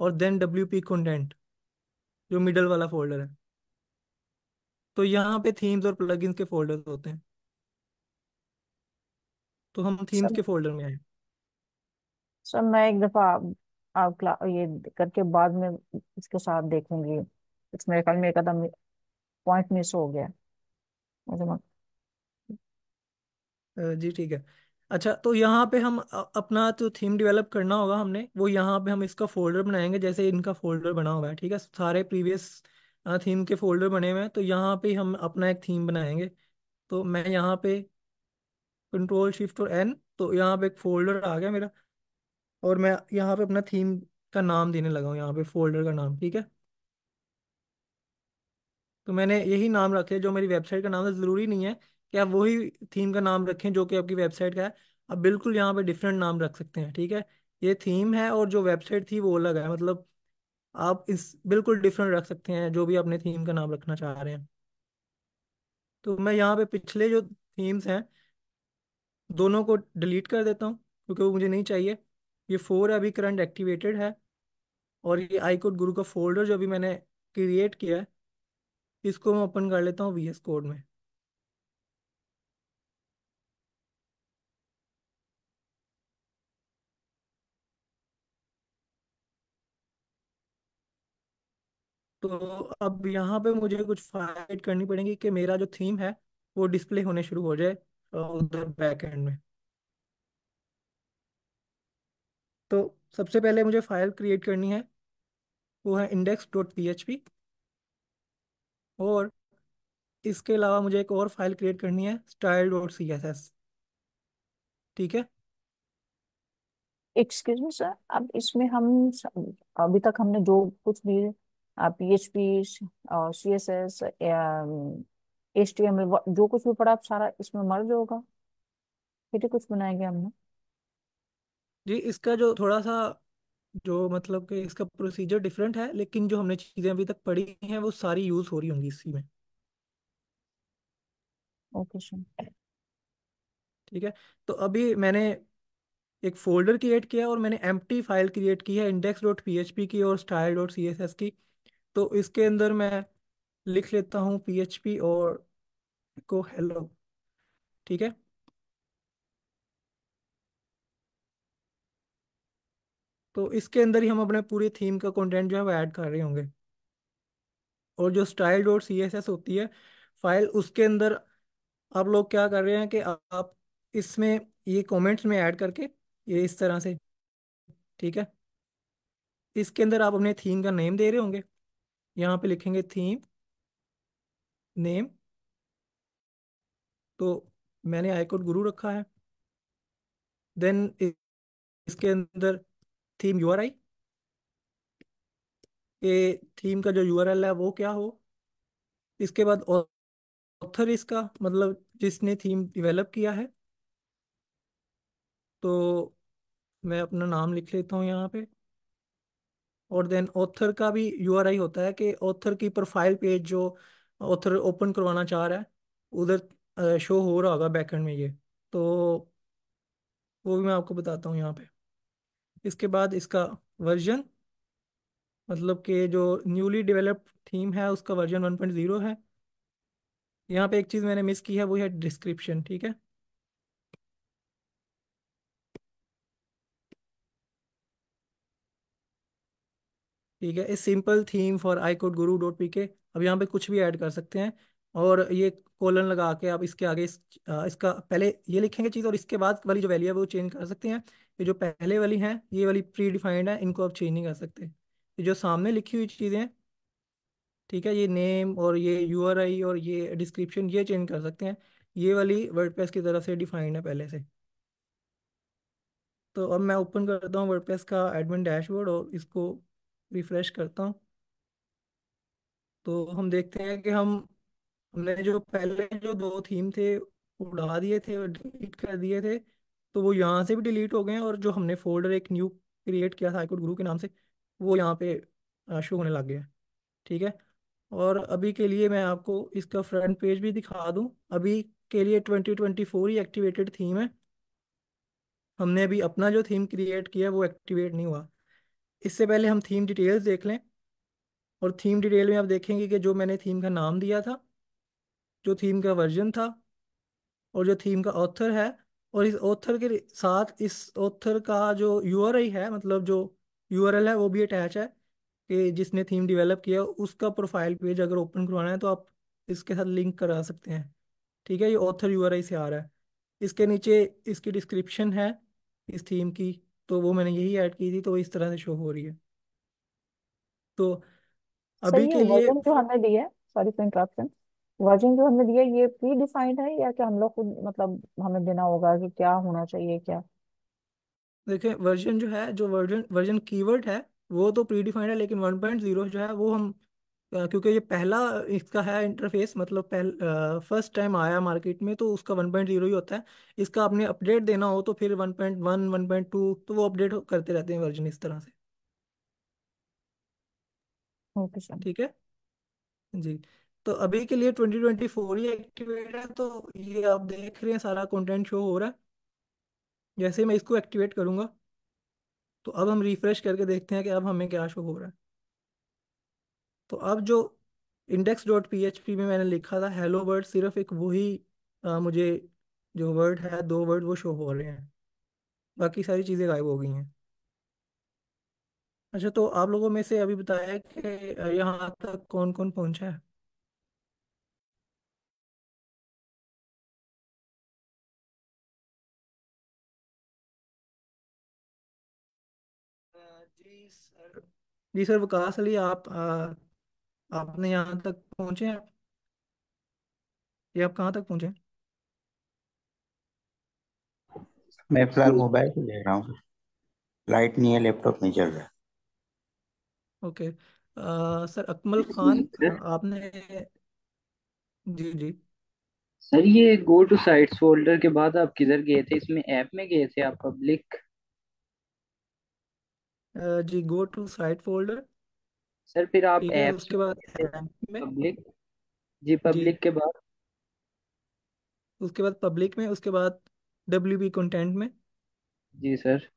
और देन डब्ल्यू पी कंटेंट जो मिडल वाला फोल्डर है तो यहाँ पे थीम्स और प्लगइन्स के फोल्डर होते हैं तो हम थीम्स के फोल्डर में आए सर मैं एक दफा आप, आप ये करके बाद में इसके साथ देखूंगी इस मेरे ख्याल में एक आधा पॉइंट मिस हो गया मुझे जी ठीक है अच्छा तो यहाँ पे हम अपना जो थीम डेवलप करना होगा हमने वो यहाँ पे हम इसका फोल्डर बनाएंगे जैसे इनका फोल्डर बना हुआ है ठीक है सारे प्रीवियस थीम के फोल्डर बने हुए हैं तो यहाँ पे हम अपना एक थीम बनाएंगे तो मैं यहाँ पे कंट्रोल शिफ्ट और एन तो यहाँ पे एक फोल्डर आ गया मेरा और मैं यहाँ पे अपना थीम का नाम देने लगा हूँ यहाँ पे फोल्डर का नाम ठीक है तो मैंने यही नाम रखे जो मेरी वेबसाइट का नाम है ज़रूरी नहीं है कि आप वही थीम का नाम रखें जो कि आपकी वेबसाइट का है आप बिल्कुल यहाँ पे डिफरेंट नाम रख सकते हैं ठीक है ये थीम है और जो वेबसाइट थी वो अलग है मतलब आप इस बिल्कुल डिफरेंट रख सकते हैं जो भी अपने थीम का नाम रखना चाह रहे हैं तो मैं यहाँ पे पिछले जो थीम्स हैं दोनों को डिलीट कर देता हूँ क्योंकि वो मुझे नहीं चाहिए ये फोर अभी करंट एक्टिवेटेड है और ये आई कोड गुरु का फोल्डर जो अभी मैंने क्रिएट किया है इसको मैं ओपन कर लेता हूँ वी एस कोड में तो अब यहाँ पे मुझे कुछ फाइट करनी पड़ेगी कि मेरा जो थीम है वो डिस्प्ले होने शुरू हो जाए उधर बैक एंड में तो सबसे पहले मुझे फाइल क्रिएट करनी है वो है index dot P H P और इसके अलावा मुझे एक और फाइल क्रिएट करनी है style dot C S S ठीक है एक्सक्यूज मी सर अब इसमें हम अभी तक हमने जो कुछ भी पीएचपी और C S S H T M L जो कुछ भी पढ़ा आप सारा इसमें मर्ज होगा फिर कुछ बनाएंगे हमने जी इसका जो थोड़ा सा जो मतलब कि इसका प्रोसीजर डिफरेंट है लेकिन जो हमने चीज़ें अभी तक पढ़ी हैं वो सारी यूज़ हो रही होंगी इसी में ओके सर ठीक है तो अभी मैंने एक फोल्डर क्रिएट किया और मैंने एम्प्टी फाइल क्रिएट की है इंडेक्स डॉट पी की और स्टाइल डॉट सी की तो इसके अंदर मैं लिख लेता हूँ पी और को हेलो ठीक है तो इसके अंदर ही हम अपने पूरी थीम का कंटेंट जो है वो ऐड कर रहे होंगे और जो style dot C S S होती है फाइल उसके अंदर आप लोग क्या कर रहे हैं कि आप इसमें ये कमेंट्स में ऐड करके ये इस तरह से ठीक है इसके अंदर आप अपने थीम का नेम दे रहे होंगे यहाँ पे लिखेंगे थीम नेम तो मैंने आईकोड गुरु रखा है देन इसके अंदर थीम यू आर आई ये थीम का जो यू आर एल है वो क्या हो इसके बाद ऑथर इसका मतलब जिसने थीम डिवेलप किया है तो मैं अपना नाम लिख लेता हूँ यहाँ पे और देन ऑथर का भी यू होता है कि ऑथर की प्रोफाइल पेज जो ऑथर ओपन करवाना चाह रहा है उधर शो हो रहा होगा बैकहेंड में ये तो वो भी मैं आपको बताता हूँ यहाँ पे इसके बाद इसका वर्जन मतलब कि जो न्यूली डेवलप्ड थीम है उसका वर्जन 1.0 है यहाँ पे एक चीज़ मैंने मिस की है वो है डिस्क्रिप्शन ठीक है ठीक है a simple theme for I code guru dot P K अब यहाँ पे कुछ भी ऐड कर सकते हैं और ये कोलन लगा के आप इसके आगे इस, आ, इसका पहले ये लिखेंगे चीज़ और इसके बाद वाली जो वैल्यू है वो चेंज कर सकते हैं ये जो पहले वाली हैं ये वाली प्री डिफाइंड है इनको आप चेंज नहीं कर सकते ये जो सामने लिखी हुई चीज़ें ठीक है ये नेम और ये यू आर आई और ये डिस्क्रिप्शन ये चेंज कर सकते हैं ये वाली वर्ड की तरफ से डिफाइंड है पहले से तो अब मैं ओपन करता हूँ वर्ड का एडमिन डैशबोर्ड और इसको रिफ्रेश करता हूँ तो हम देखते हैं कि हम हमने जो पहले जो दो थीम थे उड़ा दिए थे और डिलीट कर दिए थे तो वो यहाँ से भी डिलीट हो गए और जो हमने फोल्डर एक न्यू क्रिएट किया था गुरु के नाम से वो यहाँ पे शो होने लग गया ठीक है और अभी के लिए मैं आपको इसका फ्रंट पेज भी दिखा दूँ अभी के लिए ट्वेंटी ट्वेंटी फोर ही एक्टिवेटेड थीम है हमने अभी अपना जो थीम क्रिएट किया वो एक्टिवेट नहीं हुआ इससे पहले हम थीम डिटेल्स देख लें और थीम डिटेल में आप देखेंगे कि जो मैंने थीम का नाम दिया था जो थीम का वर्जन था और जो थीम का ऑथर है और इस ऑथर के साथ इस ऑथर का जो यू है मतलब जो यू है वो भी अटैच है कि जिसने थीम डिवेलप किया उसका प्रोफाइल पेज अगर ओपन करवाना है तो आप इसके साथ लिंक करा सकते हैं ठीक है ये ऑथर यू से आ रहा है इसके नीचे इसकी डिस्क्रिप्शन है इस थीम की तो वो मैंने यही ऐड की थी तो वो इस तरह से शो हो रही है तो अभी सही है के लिए वर्जन जो हमने दिया सॉरी फॉर इंटरप्शन वर्जन जो हमने दिया ये प्री डिफाइंड है या कि हम लोग खुद मतलब हमें देना होगा कि क्या होना चाहिए क्या देखें वर्जन जो है जो वर्जन वर्जन कीवर्ड है वो तो प्री डिफाइंड है लेकिन 1.0 जो है वो हम क्योंकि ये पहला इसका है इंटरफेस मतलब पहल फर्स्ट टाइम आया मार्केट में तो उसका वन पॉइंट जीरो ही होता है इसका आपने अपडेट देना हो तो फिर one one one point point two तो वो अपडेट करते रहते हैं वर्जन इस तरह से ओके सर ठीक है जी तो अभी के लिए ट्वेंटी ट्वेंटी फोर ही एक्टिवेट है तो ये आप देख रहे हैं सारा कॉन्टेंट शो हो रहा है जैसे मैं इसको एक्टिवेट करूंगा तो अब हम रिफ्रेश करके देखते हैं कि अब हमें क्या शो हो रहा है तो अब जो index dot P H P में मैंने लिखा था हेलो वर्ड सिर्फ एक वही मुझे जो वर्ड है दो वर्ड वो शो हो रहे हैं बाकी सारी चीज़ें गायब हो गई हैं अच्छा तो आप लोगों में से अभी बताया कि यहाँ तक कौन कौन पहुँचा है जी सर जी सर विकास अली आप आ, आपने यहाँ तक पहुंचे आप ये आप कहाँ तक पहुंचे मैं फिलहाल मोबाइल से देख रहा हूँ लाइट नहीं है लैपटॉप नहीं चल रहा ओके आ, सर अकमल खान *laughs* आपने जी जी सर ये गो टू साइट्स फोल्डर के बाद आप किधर गए थे इसमें ऐप में गए थे आप पब्लिक जी go to site folder sir फिर आप ठीक है, एप्स उसके बाद में पब्लिक जी पब्लिक जी के बाद उसके बाद पब्लिक में उसके बाद डब्ल्यू बी कंटेंट में जी सर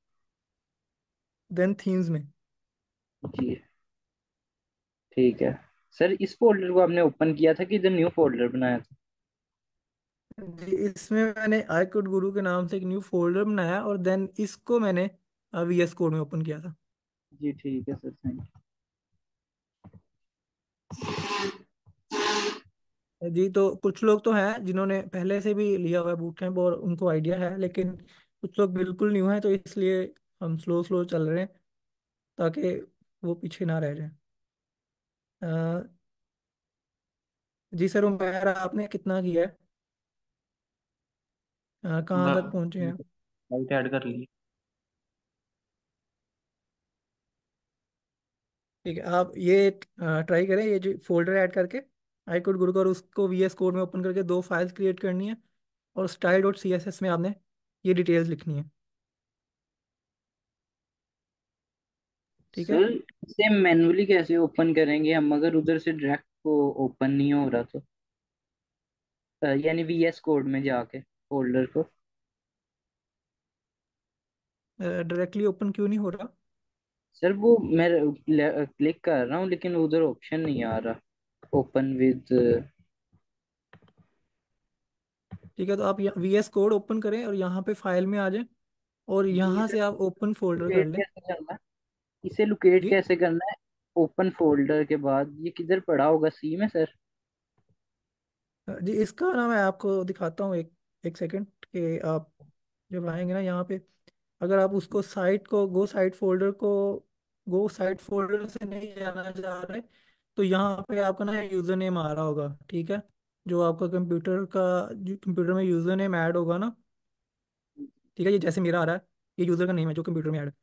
देन थीम्स में जी ठीक है सर इस फोल्डर को आपने ओपन किया था कि इधर न्यू फोल्डर बनाया था जी इसमें मैंने आई कोड गुरु के नाम से एक न्यू फोल्डर बनाया और देन इसको मैंने वी एस कोड में ओपन किया था जी ठीक है सर थैंक यू जी तो कुछ लोग तो हैं जिन्होंने पहले से भी लिया हुआ बूट कैंप और उनको आइडिया है लेकिन कुछ लोग बिल्कुल न्यू हैं तो इसलिए हम स्लो स्लो चल रहे हैं ताकि वो पीछे ना रह जाए जी सर उमेर आपने कितना किया है कहाँ तक पहुँचे हैं राइट ऐड कर ली ठीक है आप ये ट्राई करें ये जो फोल्डर ऐड करके आई कोड गुरु और उसको वी एस कोड में ओपन करके दो फाइल्स क्रिएट करनी है और style dot C S S में आपने ये डिटेल्स लिखनी है ठीक है इसे मैनुअली कैसे ओपन करेंगे हम अगर उधर से डायरेक्ट को ओपन नहीं हो रहा तो यानी वी एस कोड में जाके फोल्डर को डायरेक्टली ओपन क्यों नहीं हो रहा सर वो मैं क्लिक कर रहा हूँ लेकिन उधर ऑप्शन नहीं आ रहा ओपन विद ठीक है तो आप वी एस कोड ओपन करें और यहाँ पे फाइल में आ जाए और यहाँ से आप ओपन फोल्डर कर लें इसे लोकेट कैसे करना है ओपन फोल्डर के बाद ये किधर पड़ा होगा सी में सर जी इसका ना मैं आपको दिखाता हूँ एक एक सेकंड के आप जब आएंगे ना यहाँ पे अगर आप उसको साइट को गो साइट फोल्डर को गो साइट फोल्डर से नहीं जाना चाह रहे तो यहाँ पे आपका ना यूज़र नेम आ रहा होगा ठीक है जो आपका कंप्यूटर का कंप्यूटर में यूज़र नेम ऐड होगा ना ठीक है ये जैसे मेरा आ रहा है ये यूज़र का नेम है जो कंप्यूटर में ऐड है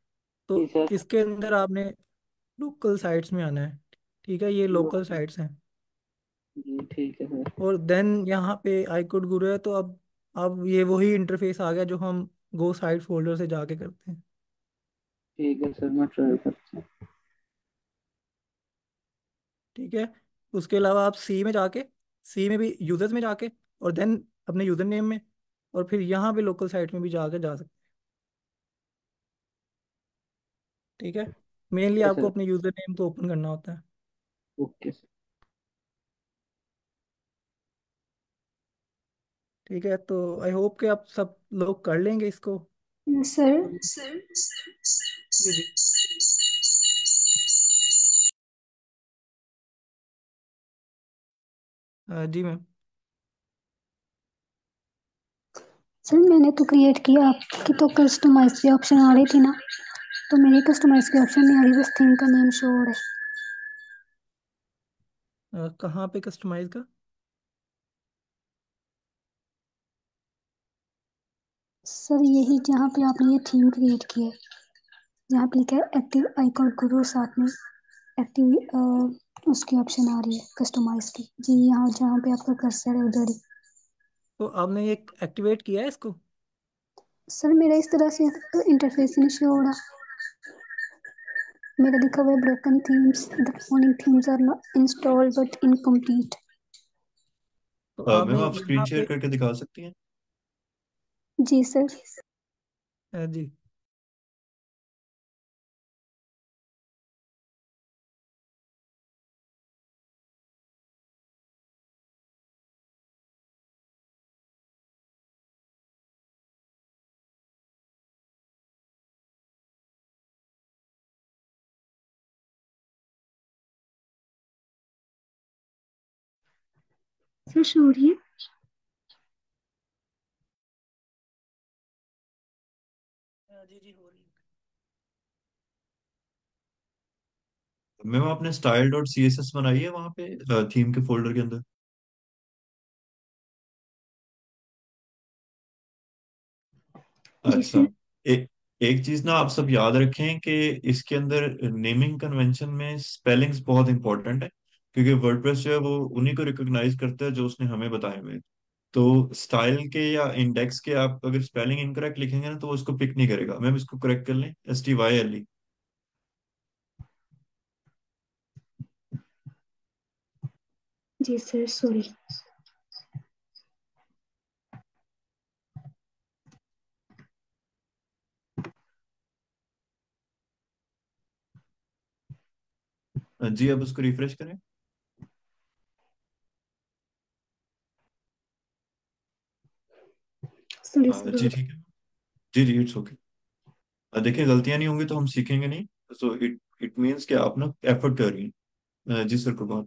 तो इसके अंदर आपने लोकल साइट्स में आना है ठीक है ये लोकल साइट्स हैं ठीक है और देन यहाँ पे आई कोड गुरु है तो अब अब ये वही इंटरफेस आ गया जो हम गो साइड फोल्डर से जाके करते हैं ठीक है सर मैं ट्राई करता हूँ ठीक है उसके अलावा आप सी में जाके सी में भी यूजर्स में जाके और देन अपने यूजर नेम में और फिर यहाँ पे लोकल साइट में भी जाके जा सकते हैं ठीक है मेनली आपको अपने यूजर नेम तो ओपन करना होता है ओके सर ठीक है तो आई होप कि आप सब लोग कर लेंगे इसको सर जी जी मैम सर मैंने तो क्रिएट किया आपकी तो कस्टमाइज की ऑप्शन आ रही थी ना तो मेरी कस्टमाइज की ऑप्शन नहीं आ रही बस थीम का नेम शो हो रहा है कहाँ पे कस्टमाइज का सर यही जहाँ पे आपने ये थीम क्रिएट की है यहाँ पे लिखा है एक्टिव आइकॉन गुरु साथ में एक्टिव उसकी ऑप्शन आ रही है कस्टमाइज की जी यहाँ जहाँ पे आपका कर्सर है उधर ही तो आपने ये एक्टिवेट किया है इसको सर मेरा इस तरह से इंटरफेस नहीं शो हो रहा मेरा लिखा हुआ है broken themes the following themes are installed but incomplete तो आप स्क्रीन शेयर करके दिखा सकती हैं जी सर जी सर शोरिए मैम आपने style dot C S S बनाई है वहां पे थीम के फोल्डर के अंदर अच्छा जी ए, एक चीज ना आप सब याद रखें कि इसके अंदर नेमिंग कन्वेंशन में स्पेलिंग्स बहुत इंपॉर्टेंट है क्योंकि वर्डप्रेस जो है वो उन्हीं को रिकॉग्नाइज करता है जो उसने हमें बताए हुए तो स्टाइल के या इंडेक्स के आप अगर स्पेलिंग इनकरेक्ट लिखेंगे ना तो वो उसको पिक नहीं करेगा मैम इसको करेक्ट कर लें S T Y L E जी सर सॉरी uh, जी अब उसको रिफ्रेश करें uh, जी ठीक है जी जी इट्स ओके uh, देखिए गलतियां नहीं होंगी तो हम सीखेंगे नहीं सो इट इट मीन्स कि आप ना एफर्ट कर रही हैं जी सर कुमार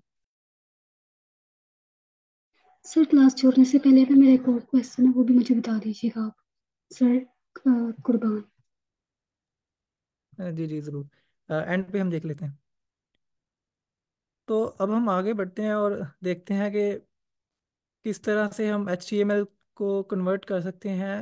सर क्लास छोड़ने से पहले अगर मेरा एक और क्वेश्चन है वो भी मुझे बता दीजिएगा आप सर कुर्बान जी जी जरूर एंड पे हम देख लेते हैं तो अब हम आगे बढ़ते हैं और देखते हैं कि किस तरह से हम एच टी एम एल को कन्वर्ट कर सकते हैं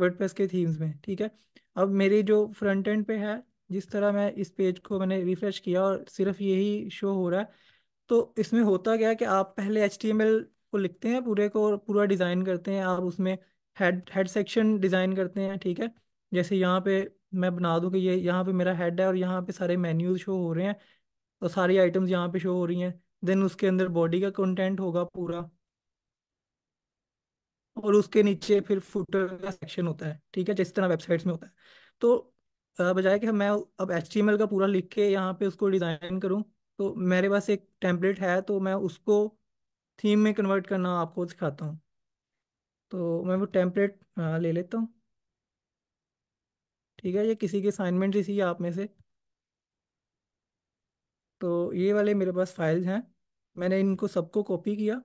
वर्डप्रेस के थीम्स में ठीक है अब मेरी जो फ्रंट एंड पे है जिस तरह मैं इस पेज को मैंने रिफ्रेश किया और सिर्फ यही शो हो रहा है तो इसमें होता क्या है कि आप पहले एच टी एम एल को लिखते हैं पूरे को पूरा डिज़ाइन करते हैं आप उसमें हेड हेड सेक्शन डिज़ाइन करते हैं ठीक है जैसे यहाँ पे मैं बना दूँ कि ये यहाँ पे मेरा हेड है और यहाँ पे सारे मेन्यूज शो हो रहे हैं और सारी आइटम्स यहाँ पे शो हो रही हैं देन उसके अंदर बॉडी का कंटेंट होगा पूरा और उसके नीचे फिर फुटर का सेक्शन होता है ठीक है जिस तरह वेबसाइट्स में होता है तो बजाय कि मैं अब एच का पूरा लिख के यहाँ पे उसको डिज़ाइन करूँ तो मेरे पास एक टेम्पलेट है तो मैं उसको थीम में कन्वर्ट करना आपको दिखाता हूँ तो मैं वो टेम्पलेट ले लेता हूँ ठीक है ये किसी के असाइनमेंट इसी आप में से तो ये वाले मेरे पास फाइल्स हैं मैंने इनको सबको कॉपी किया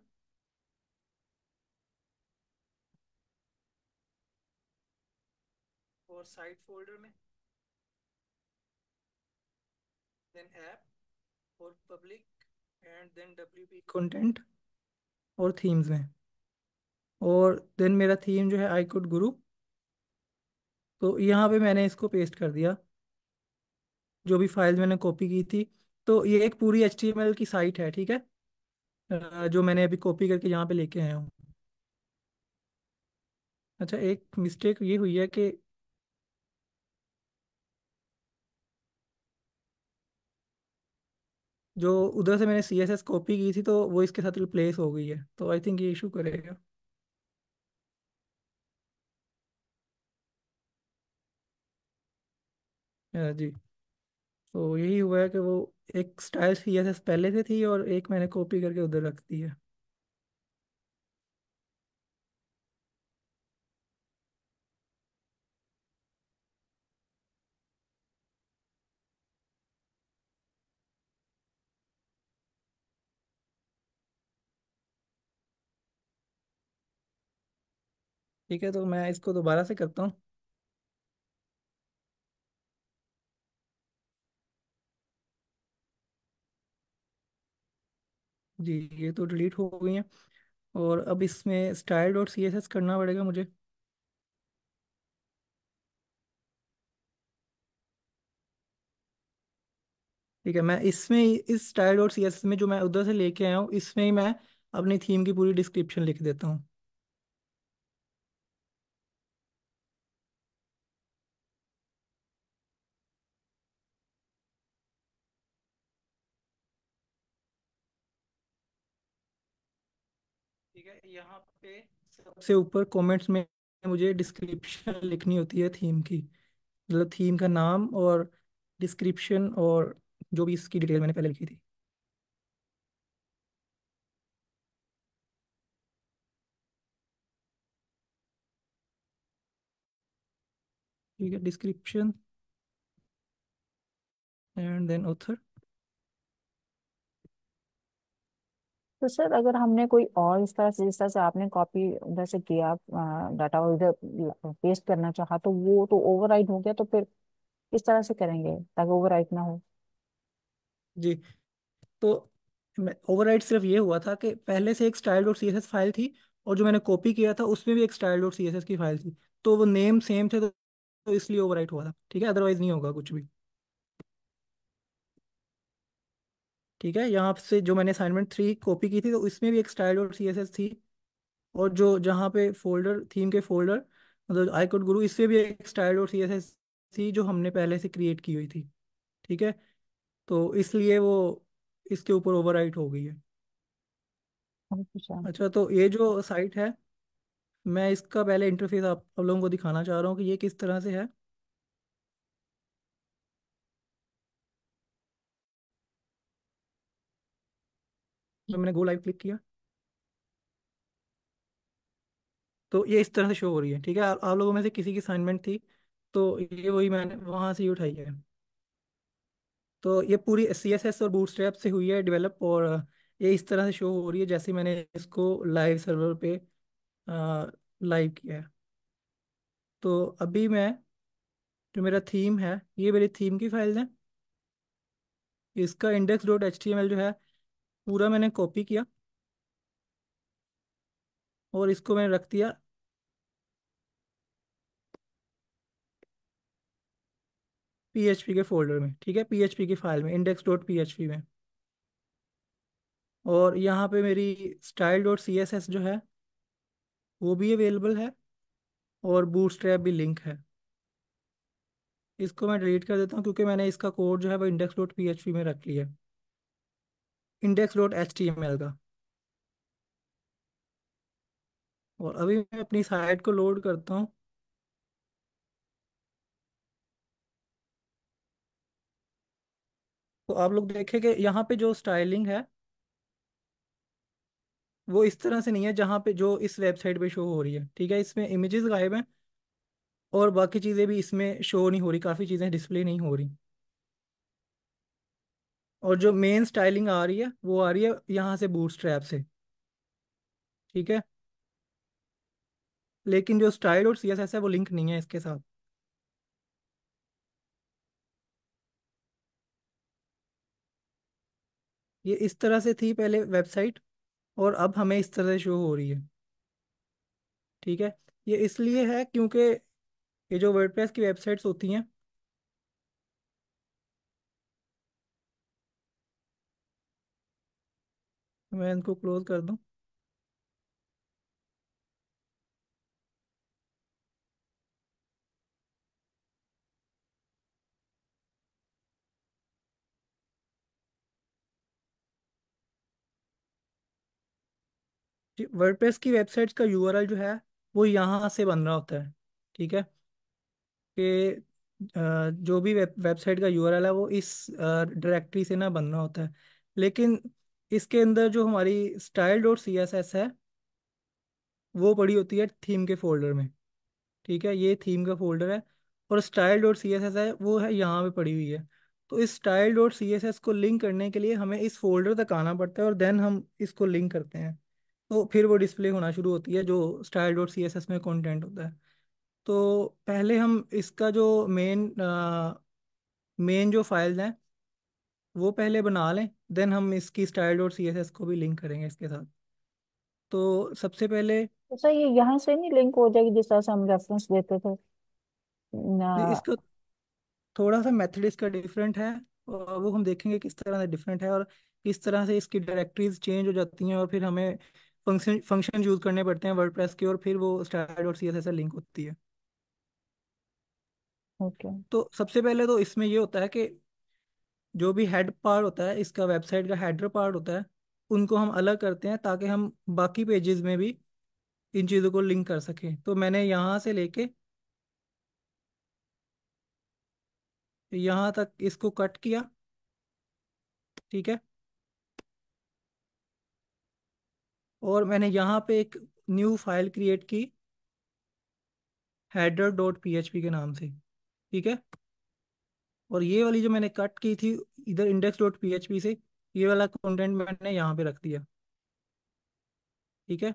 और साइड फोल्डर में देन ऐप और public and then W content और थीम्स में और देन मेरा थीम जो है आई कुड गुरु तो यहाँ पे मैंने इसको पेस्ट कर दिया जो भी फाइल मैंने कॉपी की थी तो ये एक पूरी एच की साइट है ठीक है जो मैंने अभी कॉपी करके यहाँ पे लेके आया हूँ अच्छा एक मिस्टेक ये हुई है कि जो उधर से मैंने सी एस एस कॉपी की थी तो वो इसके साथ रिप्लेस हो गई है तो आई थिंक ये इशू करेगा जी तो यही हुआ है कि वो एक स्टाइल सी एस एस पहले से थी और एक मैंने कॉपी करके उधर रख दी है ठीक है तो मैं इसको दोबारा से करता हूँ जी ये तो डिलीट हो गई हैं और अब इसमें style dot C S S करना पड़ेगा मुझे ठीक है मैं इसमें इस स्टाइल डॉट सी में जो मैं उधर से लेके आया हूँ इसमें ही मैं अपनी थीम की पूरी डिस्क्रिप्शन लिख देता हूँ यहाँ पे सबसे ऊपर कमेंट्स में मुझे डिस्क्रिप्शन लिखनी होती है थीम की मतलब थीम का नाम और डिस्क्रिप्शन और जो भी इसकी डिटेल मैंने पहले लिखी थी ठीक है डिस्क्रिप्शन एंड देन ऑथर तो सर अगर हमने कोई और इस तरह से जिस तरह से आपने कॉपी उधर से किया डाटा उधर पेस्ट करना चाहा तो वो तो ओवरराइट हो गया तो फिर इस तरह से करेंगे ताकि ओवरराइट ना हो जी तो ओवरराइट सिर्फ ये हुआ था कि पहले से एक स्टाइल डॉट सी फाइल थी और जो मैंने कॉपी किया था उसमें भी एक स्टाइल डॉट सी की फाइल थी तो वो नेम सेम थे तो इसलिए ओवरराइट हुआ था ठीक है अदरवाइज नहीं होगा कुछ भी ठीक है यहाँ से जो मैंने असाइनमेंट थ्री कॉपी की थी तो इसमें भी एक स्टाइल और सी थी और जो जहाँ पे फोल्डर थीम के फोल्डर मतलब आई कोड गुरु इससे भी एक स्टाइल और सी थी जो हमने पहले से क्रिएट की हुई थी ठीक है तो इसलिए वो इसके ऊपर ओवर हो गई है अच्छा, अच्छा तो ये जो साइट है मैं इसका पहले इंटरफेस आप, आप लोगों को दिखाना चाह रहा हूँ कि ये किस तरह से है पे मैंने गो लाइव क्लिक किया तो ये इस तरह से शो हो रही है ठीक है आप लोगों में से किसी की असाइनमेंट थी तो ये वही मैंने वहां से ही उठाई है तो ये पूरी सी एस एस और बूटस्ट्रैप से हुई है डेवलप और ये इस तरह से शो हो रही है जैसे मैंने इसको लाइव सर्वर पे लाइव किया है तो अभी मैं जो मेरा थीम है ये मेरी थीम की फाइल है इसका index dot H T M L जो है पूरा मैंने कॉपी किया और इसको मैंने रख दिया पीएचपी के फोल्डर में ठीक है पीएचपी की फाइल में इंडेक्स डॉट पीएचपी में और यहाँ पे मेरी style dot C S S जो है वो भी अवेलेबल है और बूटस्ट्रैप भी लिंक है इसको मैं डिलीट कर देता हूँ क्योंकि मैंने इसका कोड जो है वो index dot P H P में रख लिया है index dot H T M L का और अभी मैं अपनी साइट को लोड करता हूँ तो आप लोग देखें कि यहाँ पे जो स्टाइलिंग है वो इस तरह से नहीं है जहाँ पे जो इस वेबसाइट पे शो हो रही है ठीक है इसमें इमेजेस गायब हैं और बाकी चीज़ें भी इसमें शो नहीं हो रही काफ़ी चीज़ें डिस्प्ले नहीं हो रही और जो मेन स्टाइलिंग आ रही है वो आ रही है यहाँ से बूट स्ट्रैप से ठीक है लेकिन जो स्टाइल और सीएसएस है वो लिंक नहीं है इसके साथ ये इस तरह से थी पहले वेबसाइट और अब हमें इस तरह से शो हो रही है ठीक है ये इसलिए है क्योंकि ये जो वर्डप्रेस की वेबसाइट्स होती हैं मैं इनको क्लोज कर दूं वर्डप्रेस की वेबसाइट्स का यूआरएल जो है वो यहाँ से बन रहा होता है ठीक है कि जो भी वेब वेबसाइट का यूआरएल है वो इस डायरेक्टरी से ना बन रहा होता है लेकिन इसके अंदर जो हमारी style dot C S S है वो पड़ी होती है थीम के फोल्डर में ठीक है ये थीम का फोल्डर है और style dot C S S है वो है यहाँ पे पड़ी हुई है तो इस style dot C S S को लिंक करने के लिए हमें इस फोल्डर तक आना पड़ता है और देन हम इसको लिंक करते हैं तो फिर वो डिस्प्ले होना शुरू होती है जो style dot C S S में कॉन्टेंट होता है तो पहले हम इसका जो मेन मेन जो फाइल्स हैं वो पहले बना लें देन हम इसकी स्टाइल और सी को भी लिंक करेंगे इसके साथ तो सबसे पहले अच्छा ये यहाँ से नहीं लिंक हो जाएगी जिस तरह से हम रेफरेंस देते थे ना इसको थोड़ा सा मेथड इसका डिफरेंट है और वो हम देखेंगे किस तरह से डिफरेंट है और किस तरह से इसकी डायरेक्टरीज चेंज हो जाती हैं और फिर हमें फंक्शन फंक्शन यूज करने पड़ते हैं वर्डप्रेस के और फिर वो स्टाइल और सी से लिंक होती है ओके तो सबसे पहले तो इसमें ये होता है कि जो भी हेड पार्ट होता है इसका वेबसाइट का हेडर पार्ट होता है उनको हम अलग करते हैं ताकि हम बाकी पेजेस में भी इन चीज़ों को लिंक कर सकें तो मैंने यहाँ से लेके यहाँ तक इसको कट किया ठीक है और मैंने यहाँ पे एक न्यू फाइल क्रिएट की हेडर डॉट पी के नाम से ठीक है और ये वाली जो मैंने कट की थी इधर इंडेक्स डॉट पी से ये वाला कंटेंट मैंने यहाँ पे रख दिया ठीक है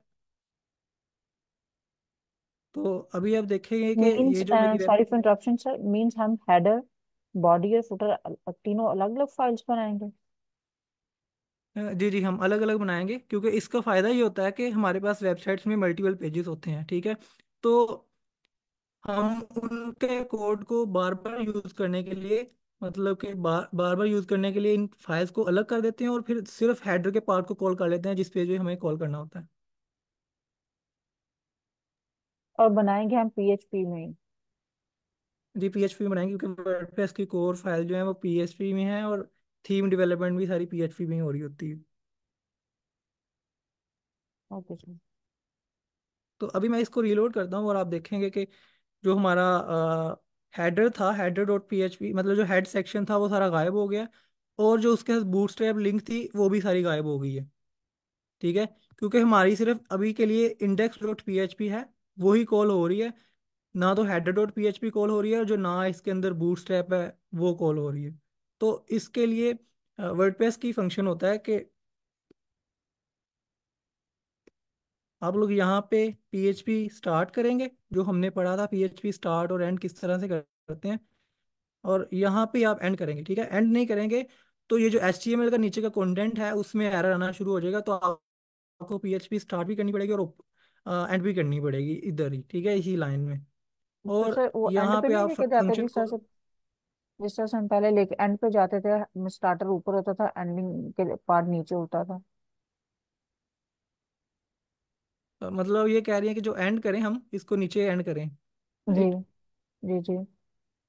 तो अभी आप देखेंगे कि ये जो sorry for interruption sir means हम हेडर बॉडी और फुटर तीनों अलग अलग फाइल्स बनाएंगे जी जी हम अलग अलग बनाएंगे क्योंकि इसका फायदा ये होता है कि हमारे पास वेबसाइट्स में मल्टीपल पेजेस होते हैं ठीक है तो हम उनके कोड को बार बार यूज करने के लिए मतलब कि बार बार बार यूज करने के लिए इन फाइल्स को अलग कर देते हैं और फिर सिर्फ हेडर के पार्ट को कॉल कर लेते हैं जिस पेज पे हमें कॉल करना होता है और बनाएंगे हम पीएचपी में जी पीएचपी में बनाएंगे क्योंकि वर्डप्रेस की कोर फाइल जो है वो पीएचपी में है और थीम डेवलपमेंट भी सारी पीएचपी में हो रही होती है ओके सर तो अभी मैं इसको रीलोड करता हूँ और आप देखेंगे कि जो हमारा हेडर था header dot P H P मतलब जो हेड सेक्शन था वो सारा गायब हो गया और जो उसके साथ बूटस्ट्रैप लिंक थी वो भी सारी गायब हो गई है ठीक है क्योंकि हमारी सिर्फ अभी के लिए index dot P H P है वही कॉल हो रही है ना तो header dot P H P call हो रही है और जो ना इसके अंदर बूटस्ट्रैप है वो कॉल हो रही है तो इसके लिए वर्डप्रेस की फंक्शन होता है कि आप लोग यहाँ पे पी स्टार्ट करेंगे जो हमने पढ़ा था पी स्टार्ट और एंड किस तरह से करते हैं और यहाँ पे आप एंड करेंगे ठीक है एंड नहीं करेंगे तो ये जो एच का नीचे का कंटेंट है उसमें एरर आना शुरू हो जाएगा तो आपको पी स्टार्ट भी करनी पड़ेगी और एंड भी करनी पड़ेगी इधर ही ठीक है इसी लाइन में तो और तो यहाँ पे, पे आप फंक्शन जिस तरह से हम पहले लेके एंड पे जाते थे स्टार्टर ऊपर होता था एंडिंग के पार्ट नीचे होता था मतलब ये कह रही है कि जो एंड करें हम इसको नीचे एंड करें जी राइट जी जी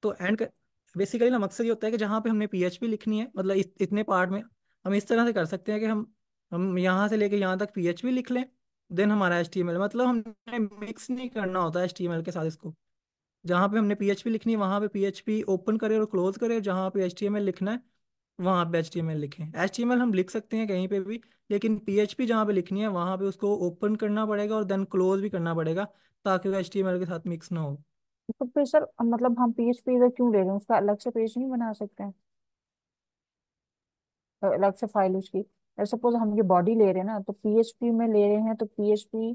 तो एंड कर बेसिकली ना मकसद ये होता है कि जहाँ पे हमने पीएचपी लिखनी है मतलब इस इतने पार्ट में हम इस तरह से कर सकते हैं कि हम हम यहाँ से लेके यहाँ तक पीएचपी लिख लें देन हमारा एचटीएमएल मतलब हमने मिक्स नहीं करना होता है एचटीएमएल के साथ इसको जहाँ पे हमने पीएचपी लिखनी है वहाँ पे पीएचपी ओपन करे और क्लोज करे जहाँ पे एचटीएमएल लिखना है वहाँ पे HTML लिखें HTML हम लिख सकते हैं कहीं पे भी लेकिन PHP जहाँ पे लिखनी है वहाँ पे उसको ओपन करना पड़ेगा और देन क्लोज भी करना पड़ेगा ताकि वो HTML के साथ मिक्स ना हो तो फिर सर मतलब हम PHP इधर क्यों ले रहे हैं उसका अलग से पेज नहीं बना सकते हैं तो अलग से फाइल उसकी सपोज हम ये बॉडी ले रहे हैं ना तो PHP में ले रहे हैं तो PHP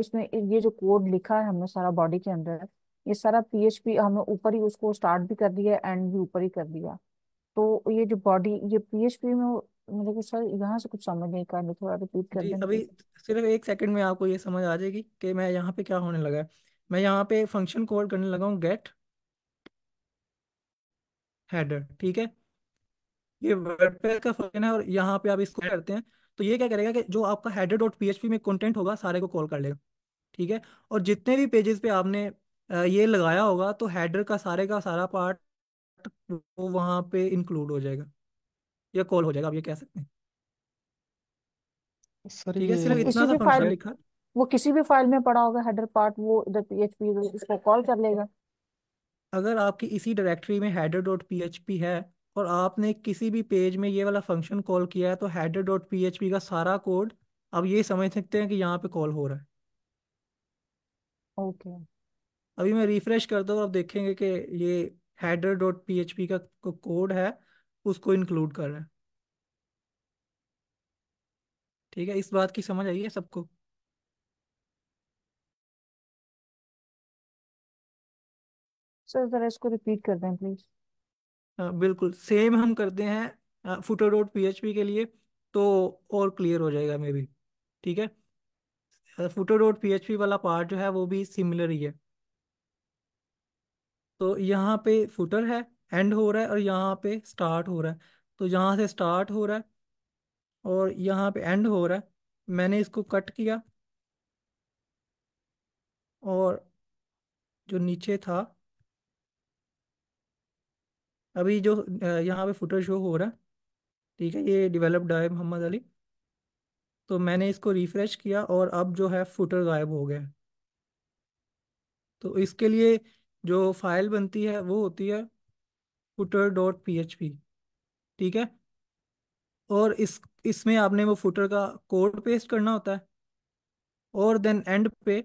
इसमें ये जो कोड लिखा है हमने सारा बॉडी के अंदर ये सारा PHP हमने ऊपर ही उसको स्टार्ट भी कर दिया एंड भी ऊपर ही कर दिया तो ये जो बॉडी ये पीएचपी में मतलब कि सर यहाँ से कुछ समझ नहीं कर का थोड़ा रिपीट कर जी देंगे अभी सिर्फ एक सेकंड में आपको ये समझ आ जाएगी कि मैं यहाँ पे क्या होने लगा है मैं यहाँ पे फंक्शन कॉल करने लगा हूँ गेट हेडर ठीक है ये वर्डप्रेस का फंक्शन है और यहाँ पे आप इसको करते हैं तो ये क्या करेगा कि जो आपका हेडर डॉट पीएचपी में कंटेंट होगा सारे को कॉल कर लेगा ठीक है और जितने भी पेजेस पे आपने ये लगाया होगा तो हेडर का सारे का सारा पार्ट प्रोडक्ट तो वो वहां पे इंक्लूड हो जाएगा या कॉल हो जाएगा आप ये कह सकते हैं ठीक है सिर्फ इतना सा फंक्शन लिखा वो किसी भी फाइल में पड़ा होगा हेडर पार्ट वो इधर पीएचपी इसको कॉल कर लेगा अगर आपकी इसी डायरेक्टरी में हेडर डॉट पीएचपी है और आपने किसी भी पेज में ये वाला फंक्शन कॉल किया है तो हेडर डॉट पीएचपी का सारा कोड अब ये समझ सकते हैं कि यहाँ पे कॉल हो रहा है ओके okay. अभी मैं रिफ्रेश करता हूँ आप देखेंगे कि ये हैडर डॉट पी का कोड है उसको इंक्लूड कर रहे हैं ठीक है इस बात की समझ आई है सबको सर इसको रिपीट कर दें प्लीज बिल्कुल सेम हम करते हैं फुटर डॉट पी के लिए तो और क्लियर हो जाएगा मे बी ठीक है फुटर डॉट पी वाला पार्ट जो है वो भी सिमिलर ही है तो यहाँ पे फुटर है एंड हो रहा है और यहाँ पे स्टार्ट हो रहा है तो यहाँ से स्टार्ट हो रहा है और यहाँ पे एंड हो रहा है मैंने इसको कट किया और जो नीचे था अभी जो यहाँ पे फुटर शो हो रहा है ठीक है ये डिवेलप्ड है मोहम्मद अली तो मैंने इसको रिफ्रेश किया और अब जो है फुटर गायब हो गया तो इसके लिए जो फाइल बनती है वो होती है footer dot P H P ठीक है और इस इसमें आपने वो फुटर का कोड पेस्ट करना होता है और देन एंड पे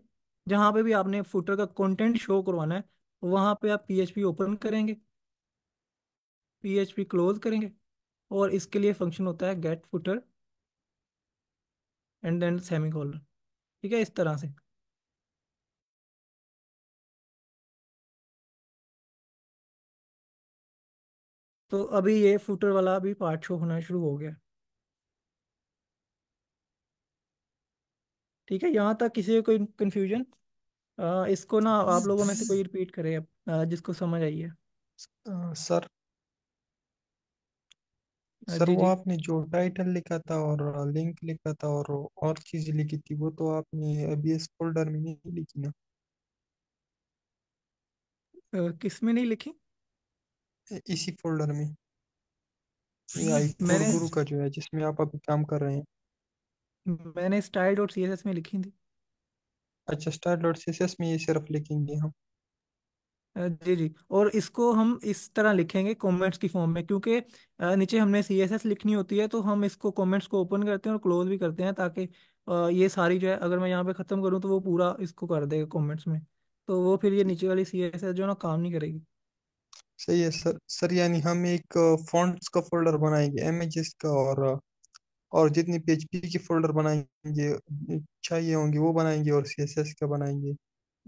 जहाँ पे भी आपने फुटर का कंटेंट शो करवाना है वहाँ पे आप पी ओपन करेंगे पी क्लोज करेंगे और इसके लिए फंक्शन होता है get footer and then semicolon ठीक है इस तरह से तो अभी ये फूटर वाला अभी पार्ट शो होना शुरू हो गया ठीक है यहाँ तक किसी को कोई कंफ्यूजन इसको ना आप लोगों में से कोई रिपीट करे अब जिसको समझ आई है सर सर जी, वो जी. आपने जो टाइटल लिखा था और लिंक लिखा था और और चीज लिखी थी वो तो आपने अभी इस फोल्डर में नहीं लिखी ना किस में नहीं लिखी इसी फोल्डर में ये आई मैंने गुरु का जो है जिसमें आप अभी काम कर रहे हैं मैंने style dot C S S में लिखी थी अच्छा style dot C S S में ये सिर्फ लिखेंगे हम जी जी और इसको हम इस तरह लिखेंगे कमेंट्स की फॉर्म में क्योंकि नीचे हमने सीएसएस लिखनी होती है तो हम इसको कमेंट्स को ओपन करते हैं और क्लोज भी करते हैं ताकि ये सारी जो है अगर मैं यहाँ पे ख़त्म करूँ तो वो पूरा इसको कर देगा कमेंट्स में तो वो फिर ये नीचे वाली सीएसएस जो है ना काम नहीं करेगी सही है सर सर यानी हम एक फॉन्ट्स का फोल्डर बनाएंगे इमेजेस का और और जितनी पीएचपी के फोल्डर बनाएंगे चाहिए होंगे वो बनाएंगे और सीएसएस का बनाएंगे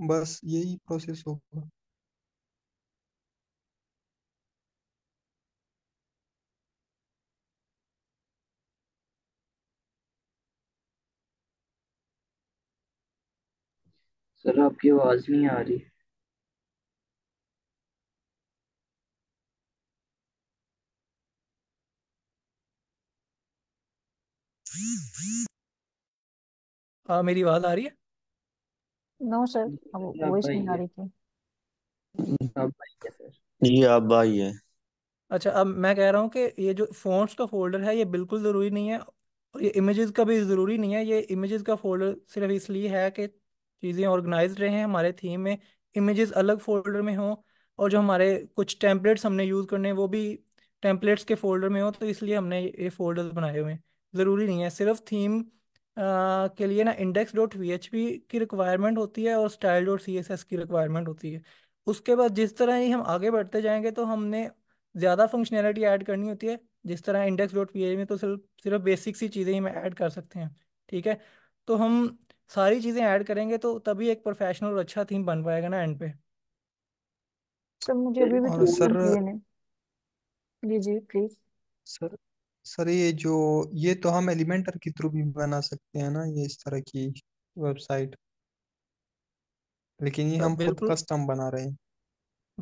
बस यही प्रोसेस होगा सर आपकी आवाज़ नहीं आ रही आ, मेरी आवाज आ रही है नो सर अब वॉइस नहीं आ रही थी ये आप भाई है अच्छा अब मैं कह रहा हूँ कि ये जो फोन्स का फोल्डर है ये बिल्कुल ज़रूरी नहीं है और ये इमेजेस का भी ज़रूरी नहीं है ये इमेजेस का फोल्डर सिर्फ इसलिए है कि चीज़ें ऑर्गेनाइज्ड हैं हमारे थीम में इमेजेस अलग फोल्डर में हों और जो हमारे कुछ टेम्पलेट्स हमने यूज़ करने हैं वो भी टेम्पलेट्स के फोल्डर में हो तो इसलिए हमने ये फोल्डर्स बनाए हुए हैं ज़रूरी नहीं है सिर्फ थीम के लिए ना index dot V H P की रिक्वायरमेंट होती है और style dot C S S की रिक्वायरमेंट होती है उसके बाद जिस तरह ही हम आगे बढ़ते जाएंगे तो हमने ज़्यादा फंक्शनैलिटी ऐड करनी होती है जिस तरह इंडेक्स डॉट पी में तो सिर्फ सिर्फ बेसिक सी चीज़ें ही हम ऐड कर सकते हैं ठीक है तो हम सारी चीज़ें ऐड करेंगे तो तभी एक प्रोफेशनल और अच्छा थीम बन पाएगा ना एंड पे सर मुझे अभी भी सर जी जी प्लीज़ सर सर ये जो ये तो हम एलिमेंटर के थ्रू भी बना सकते हैं ना ये इस तरह की वेबसाइट लेकिन ये हम खुद बिल्कुल कस्टम बना रहे हैं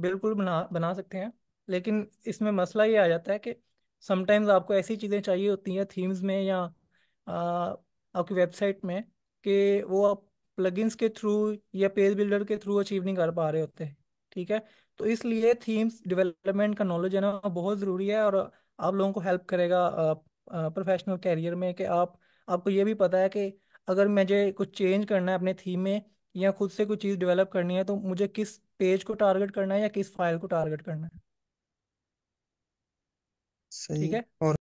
बिल्कुल बना बना सकते हैं लेकिन इसमें मसला ये आ जाता है कि समटाइम्स आपको ऐसी चीज़ें चाहिए होती हैं थीम्स में या आ, आपकी वेबसाइट में कि वो आप प्लगइन्स के थ्रू या पेज बिल्डर के थ्रू अचीव नहीं कर पा रहे होते ठीक है तो इसलिए थीम्स डेवलपमेंट का नॉलेज है ना बहुत ज़रूरी है और आप लोगों को हेल्प करेगा प्रोफेशनल कैरियर में कि आप आपको ये भी पता है कि अगर मुझे कुछ चेंज करना है अपने थीम में या खुद से कोई चीज़ डेवलप करनी है तो मुझे किस पेज को टारगेट करना है या किस फाइल को टारगेट करना है सही ठीक है है और